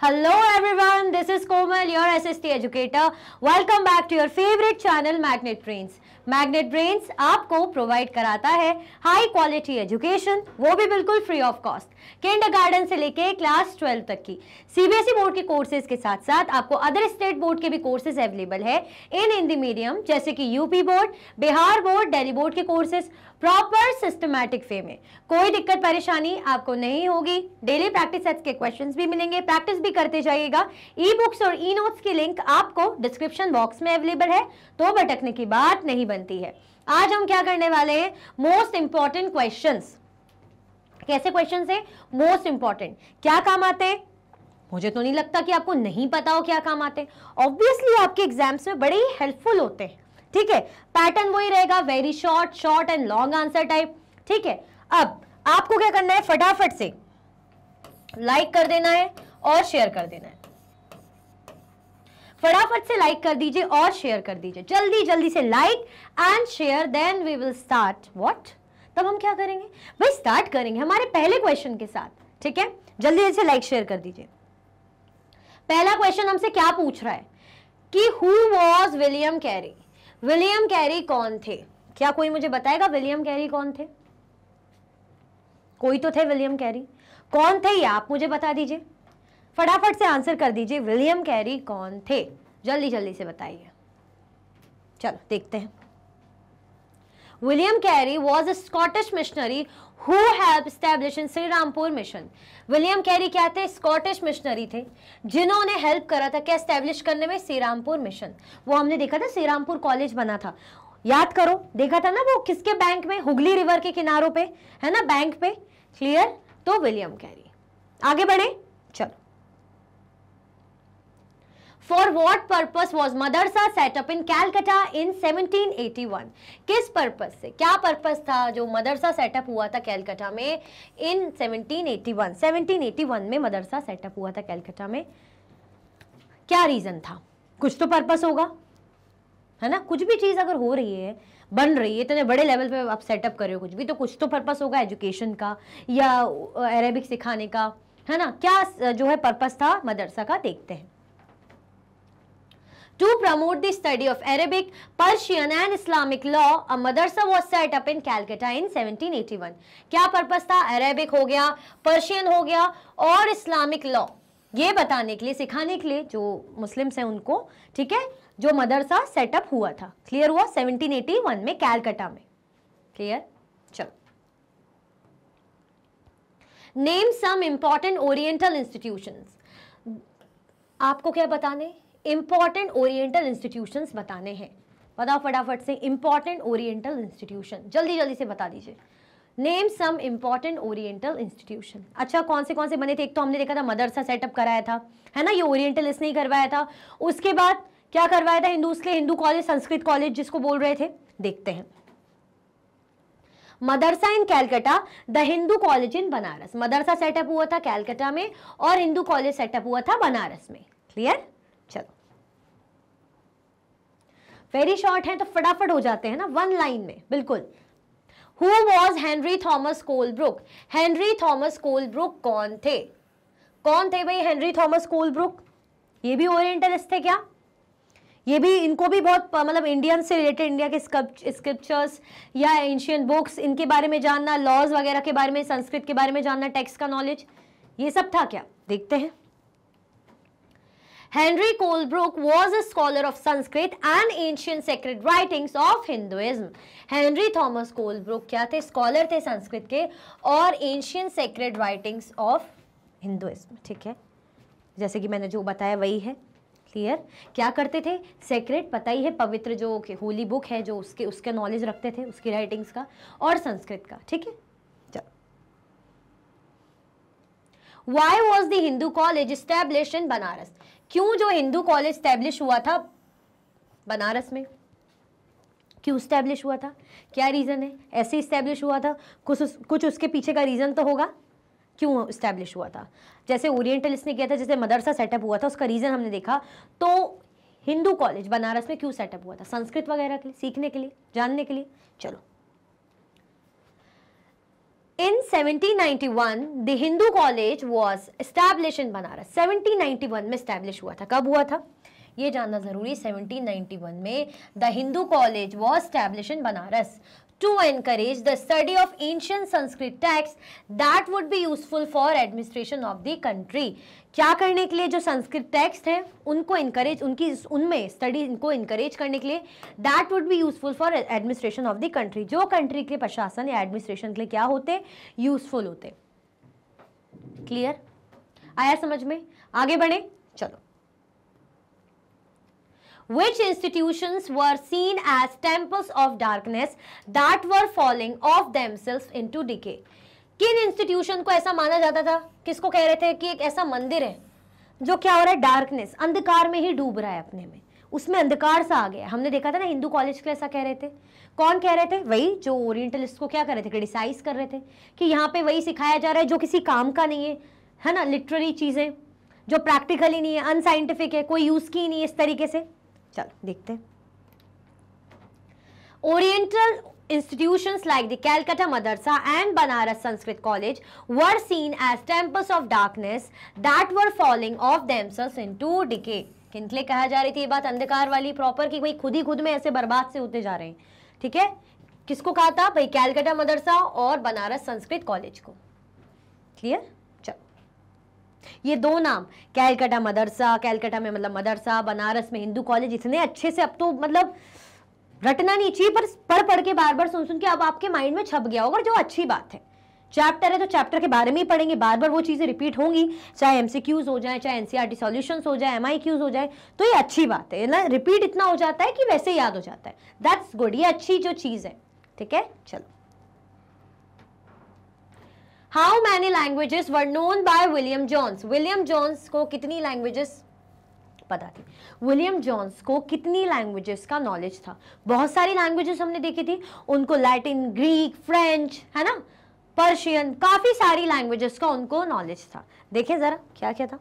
Hello everyone, this is Komal, your SST educator. Welcome back to your favorite channel, Magnet Brains. Magnet Brains आपको provide कराता है high quality education वो भी बिल्कुल free of cost kindergarten से लेके class twelve तक की सीबीएसई बोर्ड e के कोर्सेज के साथ साथ आपको अदर स्टेट बोर्ड के भी कोर्सेज अवेलेबल है इन हिंदी मीडियम जैसे कि UP board Bihar board Delhi board के कोर्सेज प्रॉपर सिस्टमैटिक वे में कोई दिक्कत परेशानी आपको नहीं होगी डेली प्रैक्टिस सेट्स के क्वेश्चंस भी मिलेंगे प्रैक्टिस भी करते जाइएगा ई बुक्स और ई नोट्स की लिंक आपको डिस्क्रिप्शन बॉक्स में अवेलेबल है तो भटकने की बात नहीं बने बनती है आज हम क्या करने वाले हैं मोस्ट इंपॉर्टेंट क्वेश्चन कैसे क्वेश्चन है मोस्ट इंपॉर्टेंट क्या काम आते हैं मुझे तो नहीं लगता कि आपको नहीं पता हो क्या काम आते ऑब्वियसली आपके एग्जाम्स में बड़े ही हेल्पफुल होते हैं ठीक है पैटर्न वही रहेगा very short short and long answer type ठीक है अब आपको क्या करना है फटाफट से लाइक कर देना है और शेयर कर देना है फटाफट से लाइक कर दीजिए और शेयर कर दीजिए जल्दी जल्दी से like and share then we will start what तब हम क्या करेंगे भाई स्टार्ट करेंगे हमारे पहले क्वेश्चन के साथ ठीक है जल्दी जल्दी से लाइक शेयर कर दीजिए पहला क्वेश्चन हमसे क्या पूछ रहा है कि who was William Carey William Carey कौन थे क्या कोई मुझे बताएगा विलियम कैरी कौन थे कोई तो थे विलियम कैरी कौन थे ये आप मुझे बता दीजिए फटाफट से आंसर कर दीजिए विलियम कैरी कौन थे जल्दी जल्दी से बताइए चलो देखते हैं William Carey was a Scottish missionary who have establish in Shrirampur mission William Carey क्या थे स्कॉटिश मिशनरी थे जिन्होंने हेल्प करा था क्या स्टैब्लिश करने में श्री रामपुर मिशन वो हमने देखा था श्री रामपुर कॉलेज बना था याद करो देखा था ना वो किसके बैंक में हुगली रिवर के किनारों पे है ना बैंक पे क्लियर तो विलियम कैरी आगे बढ़े चलो for what purpose was madrasa set up in Calcutta in 1781 किस पर्पज से क्या पर्पज था जो मदरसा सेटअप हुआ था कैलकटा में इन 1781 1781 में मदरसा सेटअप हुआ था कैलकटा में क्या रीज़न था कुछ तो पर्पज होगा है ना कुछ भी चीज़ अगर हो रही है बन रही है इतने बड़े लेवल पे आप सेटअप कर रहे हो कुछ भी तो कुछ तो पर्पस होगा एजुकेशन का या अरेबिक सिखाने का है ना क्या जो है पर्पस था मदरसा का देखते हैं to promote the study of Arabic, Persian and Islamic law, a madrasa was set up in Calcutta in 1781. क्या पर्पस था अरेबिक हो गया पर्शियन हो गया और इस्लामिक लॉ ये बताने के लिए सिखाने के लिए जो मुस्लिम्स हैं उनको ठीक है जो मदरसा सेटअप हुआ था क्लियर हुआ 1781 में कैलकटा में क्लियर चलो name some important oriental institutions आपको क्या बताने इंपॉर्टेंट ओरिएंटल इंस्टीट्यूशन बताने हैं बताओ फटाफट से इंपॉर्टेंट ओरिएंटल इंस्टीट्यूशन जल्दी जल्दी से बता दीजिए name some important oriental institution अच्छा कौन से कौन से बने थे तो एक तो हमने देखा था मदरसा सेटअप कराया था है ना ये ओरिएंटलिस्ट नहीं करवाया था उसके बाद क्या करवाया था हिंदू उसके हिंदू कॉलेज संस्कृत कॉलेज जिसको बोल रहे थे देखते हैं madrasa in Calcutta the Hindu college in Banaras मदरसा सेटअप हुआ था कैलकटा में और हिंदू कॉलेज सेटअप हुआ था बनारस में क्लियर वेरी शॉर्ट है तो फटाफट हो जाते हैं ना वन लाइन में बिल्कुल who was Henry Thomas Colebrooke Henry Thomas Colebrooke कौन थे कौन थे भाई हेनरी थॉमस कोलब्रुक ये भी ओरिएंटलिस्ट थे क्या ये भी इनको भी बहुत मतलब इंडियन से रिलेटेड इंडिया के स्क्रिप्चर्स या एंशियन बुक्स इनके बारे में जानना लॉज वगैरह के बारे में संस्कृत के बारे में जानना टेक्स्ट का नॉलेज ये सब था क्या देखते हैं Henry Colebrook was a scholar of Sanskrit and ancient sacred writings of Hinduism. Henry Thomas Colebrook क्या थे स्कॉलर थे संस्कृत के और ancient sacred writings of Hinduism. ठीक है जैसे कि मैंने जो बताया वही है क्लियर क्या करते थे सेक्रेट पता ही है पवित्र जो होली बुक है जो उसके उसके नॉलेज रखते थे उसकी राइटिंग्स का और संस्कृत का ठीक है Why was the Hindu college established in Banaras क्यों जो हिंदू कॉलेज स्टैब्लिश हुआ था बनारस में क्यों स्टैब्लिश हुआ था क्या रीज़न है ऐसे स्टैब्लिश हुआ था कुछ उस, कुछ उसके पीछे का रीज़न तो होगा क्यों स्टैब्लिश हुआ था जैसे ओरिएंटलिस्ट ने किया था जैसे मदरसा सेटअप हुआ था उसका रीज़न हमने देखा तो हिंदू कॉलेज बनारस में क्यों सेटअप हुआ था संस्कृत वगैरह के लिए सीखने के लिए जानने के लिए चलो In 1791, the Hindu College was established in Banaras. 1791 में established हुआ था कब हुआ था ये जानना ज़रूरी 1791 में the Hindu college was establish in Banaras to encourage the study of ancient Sanskrit texts that would be useful for administration of the country. क्या करने के लिए जो संस्कृत टेक्स्ट हैं उनको इनकरेज उनकी उनमें स्टडी इनको इनकरेज करने के लिए that would be useful for administration of the country जो कंट्री के प्रशासन या एडमिनिस्ट्रेशन के लिए क्या होते यूजफुल होते क्लियर आया समझ में आगे बढ़े which institutions were seen as temples of darkness that were falling of themselves into decay. किन इंस्टीट्यूशन को ऐसा माना जाता था किसको कह रहे थे कि एक ऐसा मंदिर है जो क्या हो रहा है डार्कनेस अंधकार में ही डूब रहा है अपने में उसमें अंधकार सा आ गया हमने देखा था ना हिंदू कॉलेज के ऐसा कह रहे थे कौन कह रहे थे वही जो ओरिएंटलिस्ट को क्या कर रहे थे क्रिटिसाइज कर रहे थे कि यहाँ पे वही सिखाया जा रहा है जो किसी काम का नहीं है है ना लिटरली चीज़ें जो प्रैक्टिकली नहीं है अनसाइंटिफिक है कोई यूज़ की नहीं है इस तरीके से चल देखते हैं Oriental institutions like the Calcutta Madrasa and Banaras Sanskrit College were seen as temples of darkness that were falling off themselves into decay. किन लिए कहा जा रही थी ये बात अंधकार वाली प्रॉपर कि भाई खुद ही खुद में ऐसे बर्बाद से होते जा रहे हैं ठीक है किसको कहा था भाई कैलकाटा मदरसा और बनारस संस्कृत कॉलेज को क्लियर ये दो नाम कैलकटा मदरसा कैलकटा में मतलब मदरसा बनारस में हिंदू कॉलेज इतने अच्छे से अब तो मतलब रटना नहीं चाहिए पर पढ़ पढ़ के बार बार सुन सुन के अब आपके माइंड में छप गया होगा जो अच्छी बात है चैप्टर है तो चैप्टर के बारे में ही पढ़ेंगे बार बार वो चीज़ें रिपीट होंगी चाहे एमसीक्यूज हो जाए चाहे एनसीईआरटी सॉल्यूशंस e हो जाए एमआईक्यूज हो जाए तो ये अच्छी बात है ना रिपीट इतना हो जाता है कि वैसे याद हो जाता है दैट्स गुड ये अच्छी जो चीज़ है ठीक है चलो how many languages were known by William Jones William Jones को कितनी लैंग्वेजेस पता थी विलियम जॉन्स को कितनी लैंग्वेजेस का नॉलेज था बहुत सारी लैंग्वेजेस हमने देखी थी उनको लैटिन ग्रीक फ्रेंच है ना पर्शियन काफ़ी सारी लैंग्वेजेस का उनको नॉलेज था देखें ज़रा क्या क्या था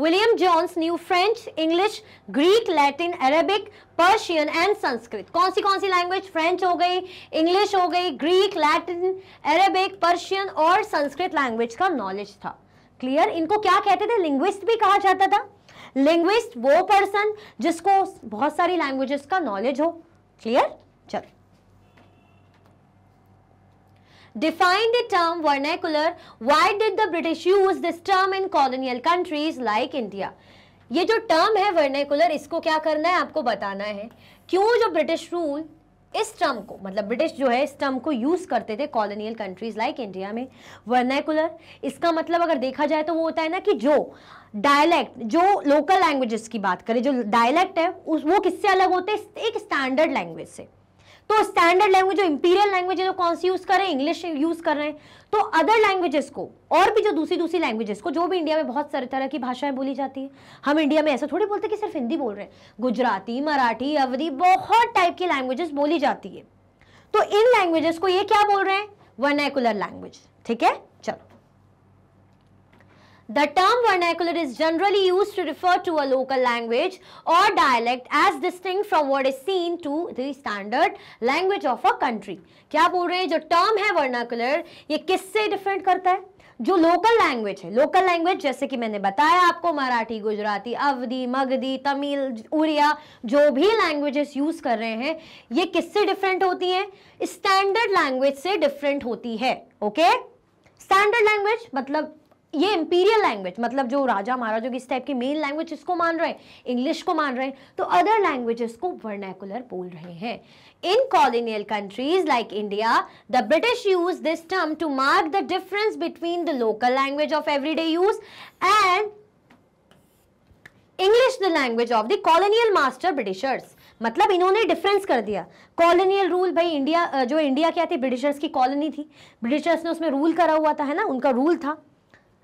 William Jones knew French English Greek Latin Arabic Persian and Sanskrit कौन सी कौन सी लैंग्वेज फ्रेंच हो गई इंग्लिश हो गई ग्रीक लैटिन अरेबिक पर्शियन और संस्कृत लैंग्वेज का नॉलेज था क्लियर इनको क्या कहते थे लिंग्विस्ट भी कहा जाता था लिंग्विस्ट वो पर्सन जिसको बहुत सारी लैंग्वेजेस का नॉलेज हो क्लियर चलो defined the term vernacular. Why did the British use this term in colonial countries like India? ये जो टर्म है वर्नेकुलर इसको क्या करना है आपको बताना है क्यों जो ब्रिटिश रूल इस टर्म को मतलब ब्रिटिश जो है इस टर्म को यूज़ करते थे कॉलोनियल कंट्रीज़ लाइक इंडिया में वर्नेकुलर इसका मतलब अगर देखा जाए तो वो होता है ना कि जो डायलैक्ट जो लोकल लैंग्वेजेस की बात करें जो डायलैक्ट है उस वो किससे अलग होते हैं एक स्टैंडर्ड लैंग्वेज से तो स्टैंडर्ड लैंग्वेज जो इंपीरियल लैंग्वेज है तो कौन सी यूज कर रहे हैं इंग्लिश यूज कर रहे हैं तो अदर लैंग्वेजेस को और भी जो दूसरी दूसरी लैंग्वेजेस को जो भी इंडिया में बहुत सारी तरह की भाषाएं बोली जाती है हम इंडिया में ऐसा थोड़ी बोलते कि सिर्फ हिंदी बोल रहे हैं गुजराती मराठी अवधि बहुत टाइप की लैंग्वेजेस बोली जाती है तो इन लैंग्वेजेस को ये क्या बोल रहे हैं वर्नैकुलर लैंग्वेज ठीक है चलो The term vernacular is generally used to refer to a local language or dialect as distinct from what is seen to the standard language of a country. क्या बोल रहे हैं जो term है vernacular ये किससे different करता है जो लोकल लैंग्वेज है लोकल लैंग्वेज जैसे कि मैंने बताया आपको मराठी गुजराती अवधि मगधी तमिल उड़िया जो भी लैंग्वेजेस यूज़ कर रहे हैं ये किससे डिफरेंट होती हैं स्टैंडर्ड लैंग्वेज से डिफरेंट होती है ओके स्टैंडर्ड लैंग्वेज मतलब ये इंपीरियल लैंग्वेज मतलब जो राजा महाराजा इस टाइप की मेन लैंग्वेज इसको मान रहे हैं इंग्लिश को मान रहे हैं तो अदर लैंग्वेजेस को वर्नैकुलर बोल रहे हैं in colonial countries like India the British use this term to mark the difference between the local language of everyday use and English the language of the colonial master Britishers मतलब इन्होंने difference कर दिया colonial rule भाई India जो India क्या थी Britishers की colony थी ब्रिटिशर्स ने उसमें रूल करा हुआ था है ना उनका रूल था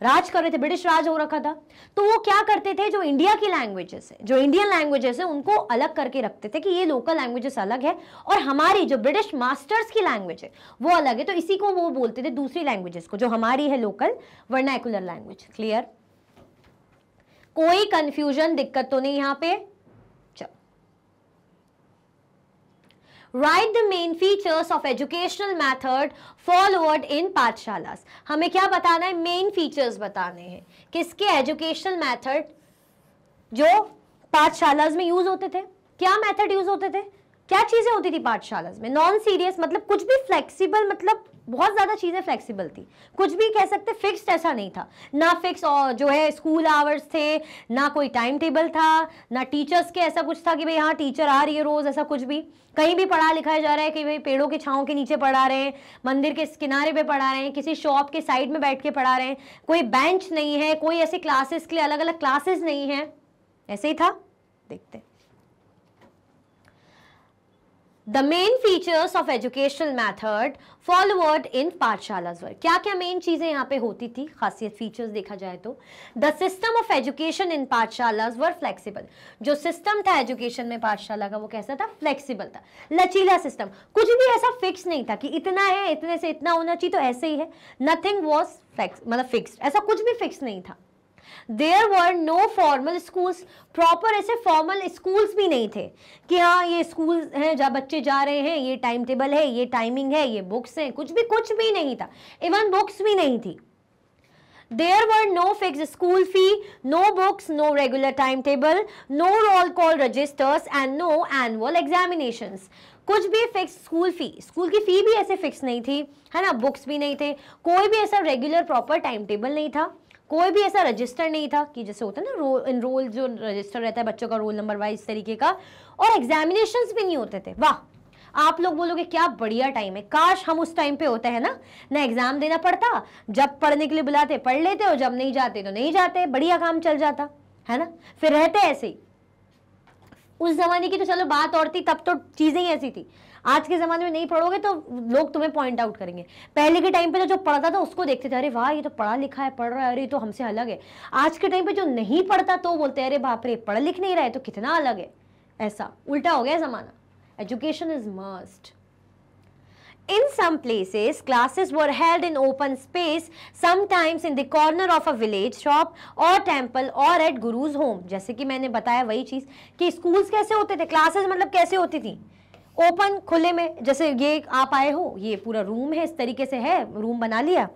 राज कर रहे थे ब्रिटिश राज हो रखा था तो वो क्या करते थे जो इंडिया की लैंग्वेजेस है जो इंडियन लैंग्वेजेस है उनको अलग करके रखते थे कि ये लोकल लैंग्वेजेस अलग है और हमारी जो ब्रिटिश मास्टर्स की लैंग्वेज है वो अलग है तो इसी को वो बोलते थे दूसरी लैंग्वेजेस को जो हमारी है लोकल वर्नाकुलर लैंग्वेज क्लियर कोई कंफ्यूजन दिक्कत तो नहीं यहाँ पे right the main features of educational method followed in pathshalas हमें क्या बताना है मेन फीचर्स बताने हैं किसके एजुकेशनल मैथड जो पाठशालाज में यूज होते थे क्या मैथड यूज होते थे क्या चीजें होती थी पाठशालाज में नॉन सीरियस मतलब कुछ भी फ्लेक्सीबल मतलब बहुत ज़्यादा चीज़ें फ्लेक्सिबल थी कुछ भी कह सकते फिक्स्ड ऐसा नहीं था ना फिक्स जो है स्कूल आवर्स थे ना कोई टाइम टेबल था ना टीचर्स के ऐसा कुछ था कि भाई हाँ टीचर आ रही है रोज़ ऐसा कुछ भी कहीं भी पढ़ा लिखा जा रहा है कि भाई पेड़ों के छाँव के नीचे पढ़ा रहे हैं मंदिर के किनारे पे पढ़ा रहे हैं किसी शॉप के साइड में बैठ के पढ़ा रहे हैं कोई बेंच नहीं है कोई ऐसे क्लासेस के लिए अलग अलग क्लासेस नहीं है ऐसे ही था देखते हैं the main features of educational method followed in pathshalas work क्या क्या मेन चीज़ें यहाँ पे होती थी खासियत फीचर्स देखा जाए तो the system of education in pathshalas were flexible जो सिस्टम था एजुकेशन में पाठशाला का वो कैसा था फ्लेक्सीबल था लचीला सिस्टम कुछ भी ऐसा फिक्स नहीं था कि इतना है इतने से इतना होना चाहिए तो ऐसे ही है नथिंग वॉज फ्लेक्स मतलब फिक्स ऐसा कुछ भी फिक्स नहीं था there were no formal schools proper ऐसे फॉर्मल स्कूल्स भी नहीं थे कि हाँ ये स्कूल हैं जहाँ बच्चे जा रहे हैं ये टाइम टेबल है ये टाइमिंग है ये बुक्स हैं कुछ भी कुछ भी नहीं था इवन बुक्स भी नहीं थी were no fix school fee no books no regular time table no roll call registers and no annual examination कुछ भी फिक्स स्कूल फी स्कूल की फ़ी भी ऐसे फिक्स नहीं थी है ना बुक्स भी नहीं थे कोई भी ऐसा रेगुलर प्रॉपर टाइम टेबल नहीं था कोई भी ऐसा रजिस्टर नहीं था कि जैसे होता है ना रोल इनरोल जो रजिस्टर रहता है बच्चों का रोल नंबर वाइज तरीके का और एग्जामिनेशन भी नहीं होते थे वाह आप लोग बोलोगे क्या बढ़िया टाइम है काश हम उस टाइम पे होते हैं ना ना एग्जाम देना पड़ता जब पढ़ने के लिए बुलाते पढ़ लेते और जब नहीं जाते तो नहीं जाते बढ़िया काम चल जाता है ना फिर रहते ऐसे ही उस जमाने की तो चलो बात और थी तब तो चीज़ें ही ऐसी थी आज के ज़माने में नहीं पढ़ोगे तो लोग तुम्हें पॉइंट आउट करेंगे पहले के टाइम पे तो जो पढ़ता था उसको देखते थे अरे वाह ये तो पढ़ा लिखा है पढ़ रहा है अरे तो हमसे अलग है आज के टाइम पे जो नहीं पढ़ता तो बोलते अरे बाप रे पढ़ लिख नहीं रहा है तो कितना अलग है ऐसा उल्टा हो गया ज़माना education is must In some places, classes were held in open space, sometimes in the corner of a village shop or temple or at guru's home. जैसे कि मैंने बताया वही चीज़ कि स्कूल्स कैसे होते थे क्लासेज मतलब कैसे होती थी ओपन खुले में जैसे ये आप आए हो ये पूरा रूम है इस तरीके से है रूम बना लिया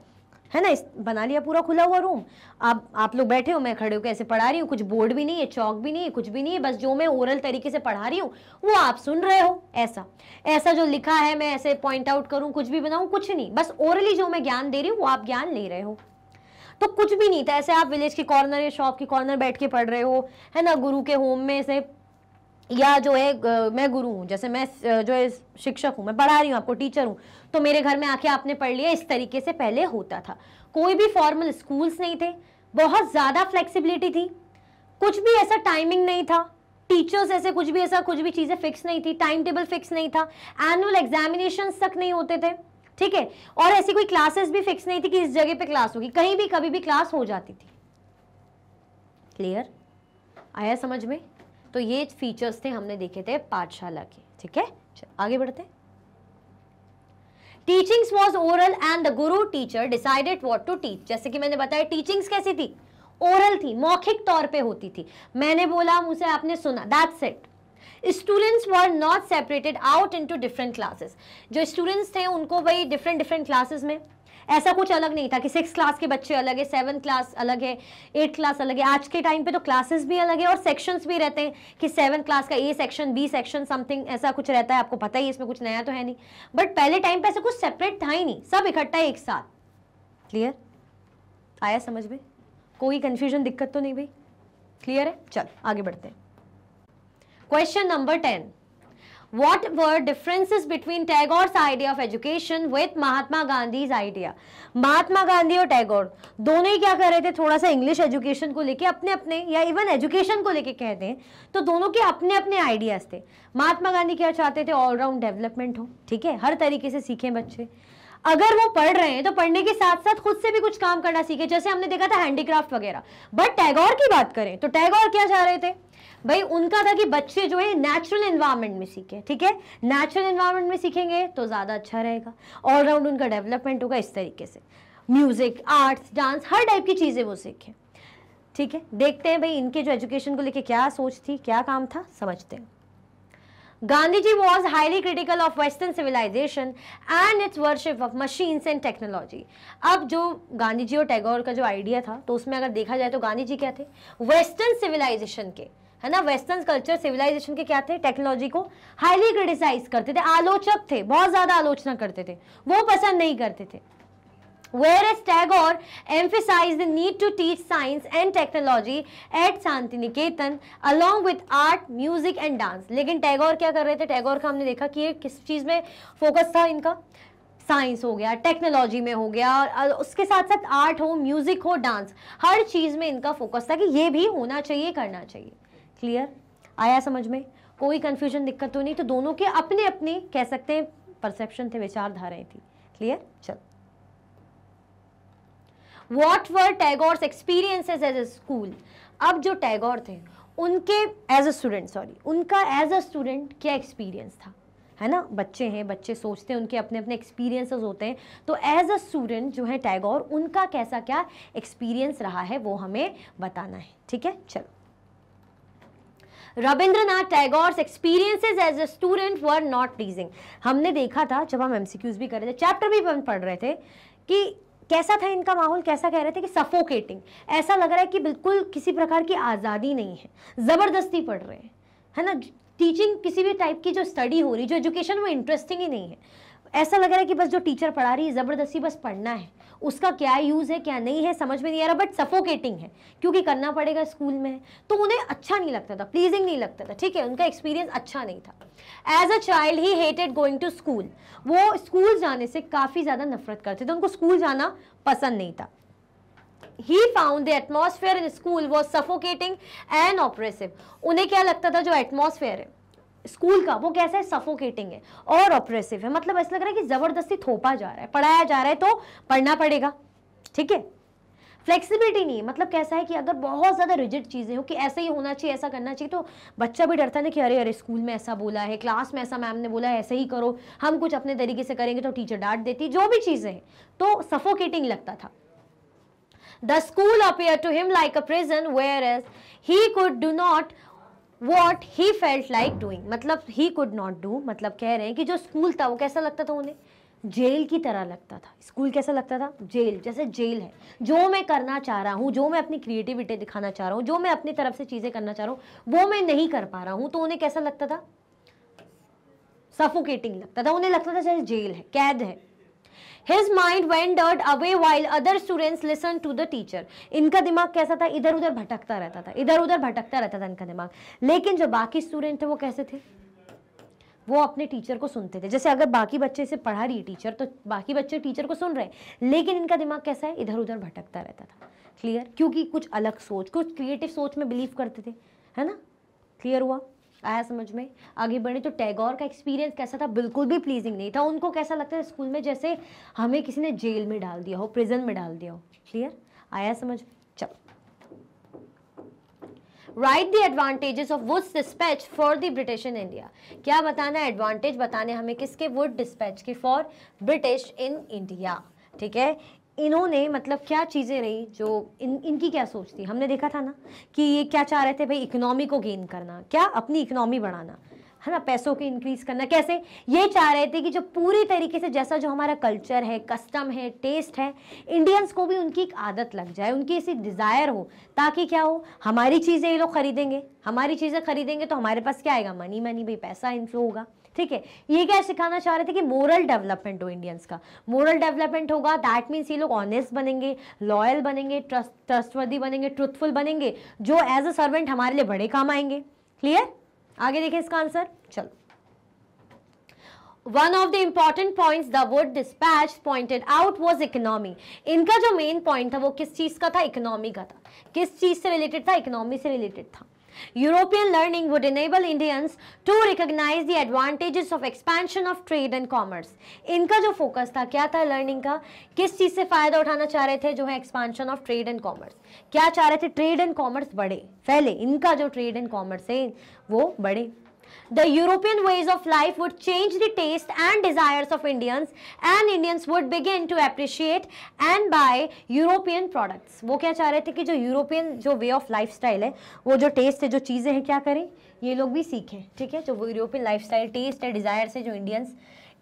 है ना इस बना लिया पूरा खुला हुआ रूम आप आप लोग बैठे हो मैं खड़े होकर ऐसे पढ़ा रही हूँ कुछ बोर्ड भी नहीं है चौक भी नहीं है कुछ भी नहीं है बस जो मैं ओरल तरीके से पढ़ा रही हूँ वो आप सुन रहे हो ऐसा ऐसा जो लिखा है मैं ऐसे पॉइंट आउट करूँ कुछ भी बनाऊँ कुछ नहीं बस ओरली जो मैं ज्ञान दे रही हूँ वो आप ज्ञान ले रहे हो तो कुछ भी नहीं था ऐसे आप विलेज के कॉर्नर या शॉप के कॉर्नर बैठ के पढ़ रहे हो है ना गुरु के होम में ऐसे या जो है मैं गुरु हूँ जैसे मैं जो है शिक्षक हूँ मैं पढ़ा रही हूँ आपको टीचर हूँ तो मेरे घर में आके आपने पढ़ लिया इस तरीके से पहले होता था कोई भी फॉर्मल स्कूल्स नहीं थे बहुत ज़्यादा फ्लेक्सिबिलिटी थी कुछ भी ऐसा टाइमिंग नहीं था टीचर्स ऐसे कुछ भी ऐसा कुछ भी चीज़ें फिक्स नहीं थी टाइम टेबल फिक्स नहीं था एनुअल एग्जामिनेशन तक नहीं होते थे ठीक है और ऐसी कोई क्लासेस भी फिक्स नहीं थी कि इस जगह पे क्लास होगी कहीं भी कभी भी क्लास हो जाती थी क्लियर आया समझ में तो ये फीचर्स थे हमने देखे थे पाठशाला के ठीक है आगे बढ़ते teachings was oral and the guru teacher decided what to teach जैसे कि मैंने बताया टीचिंग्स कैसी थी ओरल थी मौखिक तौर पे होती थी मैंने बोला उसे आपने सुना that's it students were not separated out into different classes जो स्टूडेंट्स थे उनको वही डिफरेंट डिफरेंट क्लासेस में ऐसा कुछ अलग नहीं था कि सिक्स क्लास के बच्चे अलग है सेवन क्लास अलग है एट क्लास अलग है आज के टाइम पे तो क्लासेस भी अलग है और सेक्शंस भी रहते हैं कि सेवन क्लास का A section B section something ऐसा कुछ रहता है आपको पता ही इसमें कुछ नया तो है नहीं बट पहले टाइम पर ऐसा कुछ सेपरेट था ही नहीं सब इकट्ठा एक साथ क्लियर आया समझ में कोई कन्फ्यूजन दिक्कत तो नहीं भाई क्लियर है चल आगे बढ़ते हैं question number ten what were differences between Tagore's idea of education with Mahatma Gandhi's idea? Mahatma Gandhi और टैगोर दोनों ही क्या कर रहे थे थोड़ा सा इंग्लिश एजुकेशन को लेकर अपने अपने या इवन एजुकेशन को लेके कहते हैं तो दोनों के अपने अपने आइडियाज़ थे महात्मा गांधी क्या चाहते थे ऑलराउंड डेवलपमेंट हो ठीक है हर तरीके से सीखें बच्चे अगर वो पढ़ रहे हैं तो पढ़ने के साथ साथ खुद से भी कुछ काम करना सीखे जैसे हमने देखा था हैंडीक्राफ्ट वगैरह बट टैगोर की बात करें तो टैगोर क्या चाह रहे थे भाई उनका था कि बच्चे जो है नेचुरल इन्वायरमेंट में सीखे ठीक है नेचुरल इन्वायरमेंट में सीखेंगे तो ज़्यादा अच्छा रहेगा ऑलराउंड उनका डेवलपमेंट होगा इस तरीके से म्यूज़िक आर्ट्स डांस हर टाइप की चीज़ें वो सीखें ठीक है देखते हैं भाई इनके जो एजुकेशन को लेके क्या सोच थी क्या काम था समझते हैं Gandhi ji was highly critical of western civilization and its worship of machines and technology अब जो गांधी जी और टैगोर का जो आइडिया था तो उसमें अगर देखा जाए तो गांधी जी क्या थे वेस्टर्न सिविलाइजेशन के है ना वेस्टर्न कल्चर सिविलाइजेशन के क्या थे टेक्नोलॉजी को हाईली क्रिटिसाइज करते थे आलोचक थे बहुत ज़्यादा आलोचना करते थे वो पसंद नहीं करते थे where Tagore emphasise the need to teach science and technology at Shanti Niketan along with art music and dance लेकिन टैगोर क्या कर रहे थे टैगोर का हमने देखा कि ये किस चीज़ में फोकस था इनका साइंस हो गया टेक्नोलॉजी में हो गया और उसके साथ साथ आर्ट हो म्यूज़िक हो डांस हर चीज़ में इनका फोकस था कि ये भी होना चाहिए करना चाहिए क्लियर आया समझ में कोई कन्फ्यूजन दिक्कत तो नहीं तो दोनों के अपने अपने कह सकते हैं परसेप्शन थे विचारधाराएं थी क्लियर चल what were Tagore's experiences as a school अब जो टैगोर थे उनके एज अ स्टूडेंट सॉरी उनका एज अ स्टूडेंट क्या एक्सपीरियंस था है ना बच्चे हैं बच्चे सोचते हैं उनके अपने अपने एक्सपीरियंसेस होते हैं तो एज अ स्टूडेंट जो है टैगोर उनका कैसा क्या एक्सपीरियंस रहा है वो हमें बताना है ठीक है चलो Rabindranath Tagore's experiences as a student were not pleasing हमने देखा था जब हम एमसीक्यूज भी कर रहे थे चैप्टर भी हम पढ़ रहे थे कि कैसा था इनका माहौल कैसा कह रहे थे कि सफोकेटिंग ऐसा लग रहा है कि बिल्कुल किसी प्रकार की आज़ादी नहीं है ज़बरदस्ती पढ़ रहे हैं है ना टीचिंग किसी भी टाइप की जो स्टडी हो रही जो एजुकेशन वो इंटरेस्टिंग ही नहीं है ऐसा लग रहा है कि बस जो टीचर पढ़ा रही है ज़बरदस्ती बस पढ़ना है उसका क्या यूज़ है क्या नहीं है समझ में नहीं आ रहा बट सफोकेटिंग है क्योंकि करना पड़ेगा स्कूल में तो उन्हें अच्छा नहीं लगता था प्लीजिंग नहीं लगता था ठीक है उनका एक्सपीरियंस अच्छा नहीं था as a child he hated going to school वो स्कूल जाने से काफ़ी ज़्यादा नफरत करते थे तो उनको स्कूल जाना पसंद नहीं था he found the atmosphere in school was suffocating and oppressive उन्हें क्या लगता था जो एटमोसफेयर है स्कूल का वो कैसा है सफोकेटिंग है और ऑपरेसिव है मतलब ऐसा लग रहा है कि ज़बरदस्ती थोपा जा रहा है पढ़ाया जा रहा है तो पढ़ना पड़ेगा ठीक है फ्लेक्सिबिलिटी नहीं मतलब कैसा है कि अगर बहुत ज़्यादा रिजिड चीज़ें हो कि ऐसा ही होना चाहिए ऐसा करना चाहिए तो बच्चा भी डरता है ना कि अरे अरे स्कूल में ऐसा बोला है क्लास में ऐसा मैम ने बोला है ऐसे ही करो हम कुछ अपने तरीके से करेंगे तो टीचर डांट देती जो भी चीज़ें हैं तो सफोकेटिंग लगता था school appear to him like a a whereas he could do not what he felt like doing मतलब ही कुड नॉट डू मतलब कह रहे हैं कि जो स्कूल था वो कैसा लगता था उन्हें जेल की तरह लगता था स्कूल कैसा लगता था जेल जैसे जेल है जो मैं करना चाह रहा हूँ जो मैं अपनी क्रिएटिविटी दिखाना चाह रहा हूँ जो मैं अपनी तरफ से चीज़ें करना चाह रहा हूँ वो मैं नहीं कर पा रहा हूँ तो उन्हें कैसा लगता था सफोकेटिंग लगता था उन्हें लगता था जैसे जेल है कैद है his mind wandered away while other students listen to the teacher इनका दिमाग कैसा था इधर उधर भटकता रहता था इधर उधर भटकता रहता था इनका दिमाग लेकिन जो बाकी स्टूडेंट थे वो कैसे थे वो अपने टीचर को सुनते थे जैसे अगर बाकी बच्चे से पढ़ा रही टीचर तो बाकी बच्चे टीचर को सुन रहे लेकिन इनका दिमाग कैसा है इधर उधर भटकता रहता था क्लियर क्योंकि कुछ अलग सोच कुछ क्रिएटिव सोच में बिलीव करते थे है ना क्लियर हुआ आया समझ में आगे बढ़े तो टैगोर का एक्सपीरियंस कैसा था बिल्कुल भी प्लीजिंग नहीं था उनको कैसा लगता है स्कूल में जैसे हमें किसी ने जेल में डाल दिया हो प्रिजन में डाल दिया हो क्लियर आया समझ चलो right the advantages of Wood dispatch for the British in India क्या बताना है एडवांटेज बताने हमें किसके वुड डिस्पैच के फॉर ब्रिटिश इन इंडिया ठीक है इन्होंने मतलब क्या चीज़ें रही जो इन इनकी क्या सोच थी हमने देखा था ना कि ये क्या चाह रहे थे भाई इकोनॉमी को गेन करना क्या अपनी इकोनॉमी बढ़ाना है ना पैसों को इंक्रीज करना कैसे ये चाह रहे थे कि जो पूरी तरीके से जैसा जो हमारा कल्चर है कस्टम है टेस्ट है इंडियंस को भी उनकी एक आदत लग जाए उनकी ऐसी डिज़ायर हो ताकि क्या हो हमारी चीज़ें ये लोग खरीदेंगे हमारी चीज़ें खरीदेंगे तो हमारे पास क्या आएगा मनी मनी भाई पैसा इनफ्लो होगा ठीक है ये क्या सिखाना चाह रहे थे कि मोरल डेवलपमेंट हो इंडियंस का मोरल डेवलपमेंट होगा दैट मीन्स ये लोग ऑनेस्ट बनेंगे लॉयल बनेंगे ट्रस्ट ट्रस्टवर्दी बनेंगे ट्रुथफुल बनेंगे जो एज अ सर्वेंट हमारे लिए बड़े काम आएंगे क्लियर आगे देखें इसका आंसर चलो one of the important point the word dispatch pointed out was economy इनका जो मेन पॉइंट था वो किस चीज़ का था इकोनॉमी का था किस चीज़ से रिलेटेड था इकोनॉमी से रिलेटेड था European learning would enable Indians to recognize the advantages of expansion of trade and commerce. इनका जो फोकस था क्या था लर्निंग का किस चीज़ से फ़ायदा उठाना चाह रहे थे जो है expansion of trade and commerce क्या चाह रहे थे ट्रेड एंड कॉमर्स बढ़े पहले इनका जो ट्रेड एंड कॉमर्स है वो बढ़े the European ways of life would change the taste and desires of Indians and Indians would begin to appreciate and buy European products. wo kya cha rahe the ki jo European jo way of lifestyle hai wo jo taste hai jo cheeze hai kya kare ye log bhi seekhe theek hai jo वो European lifestyle taste है desire से जो Indians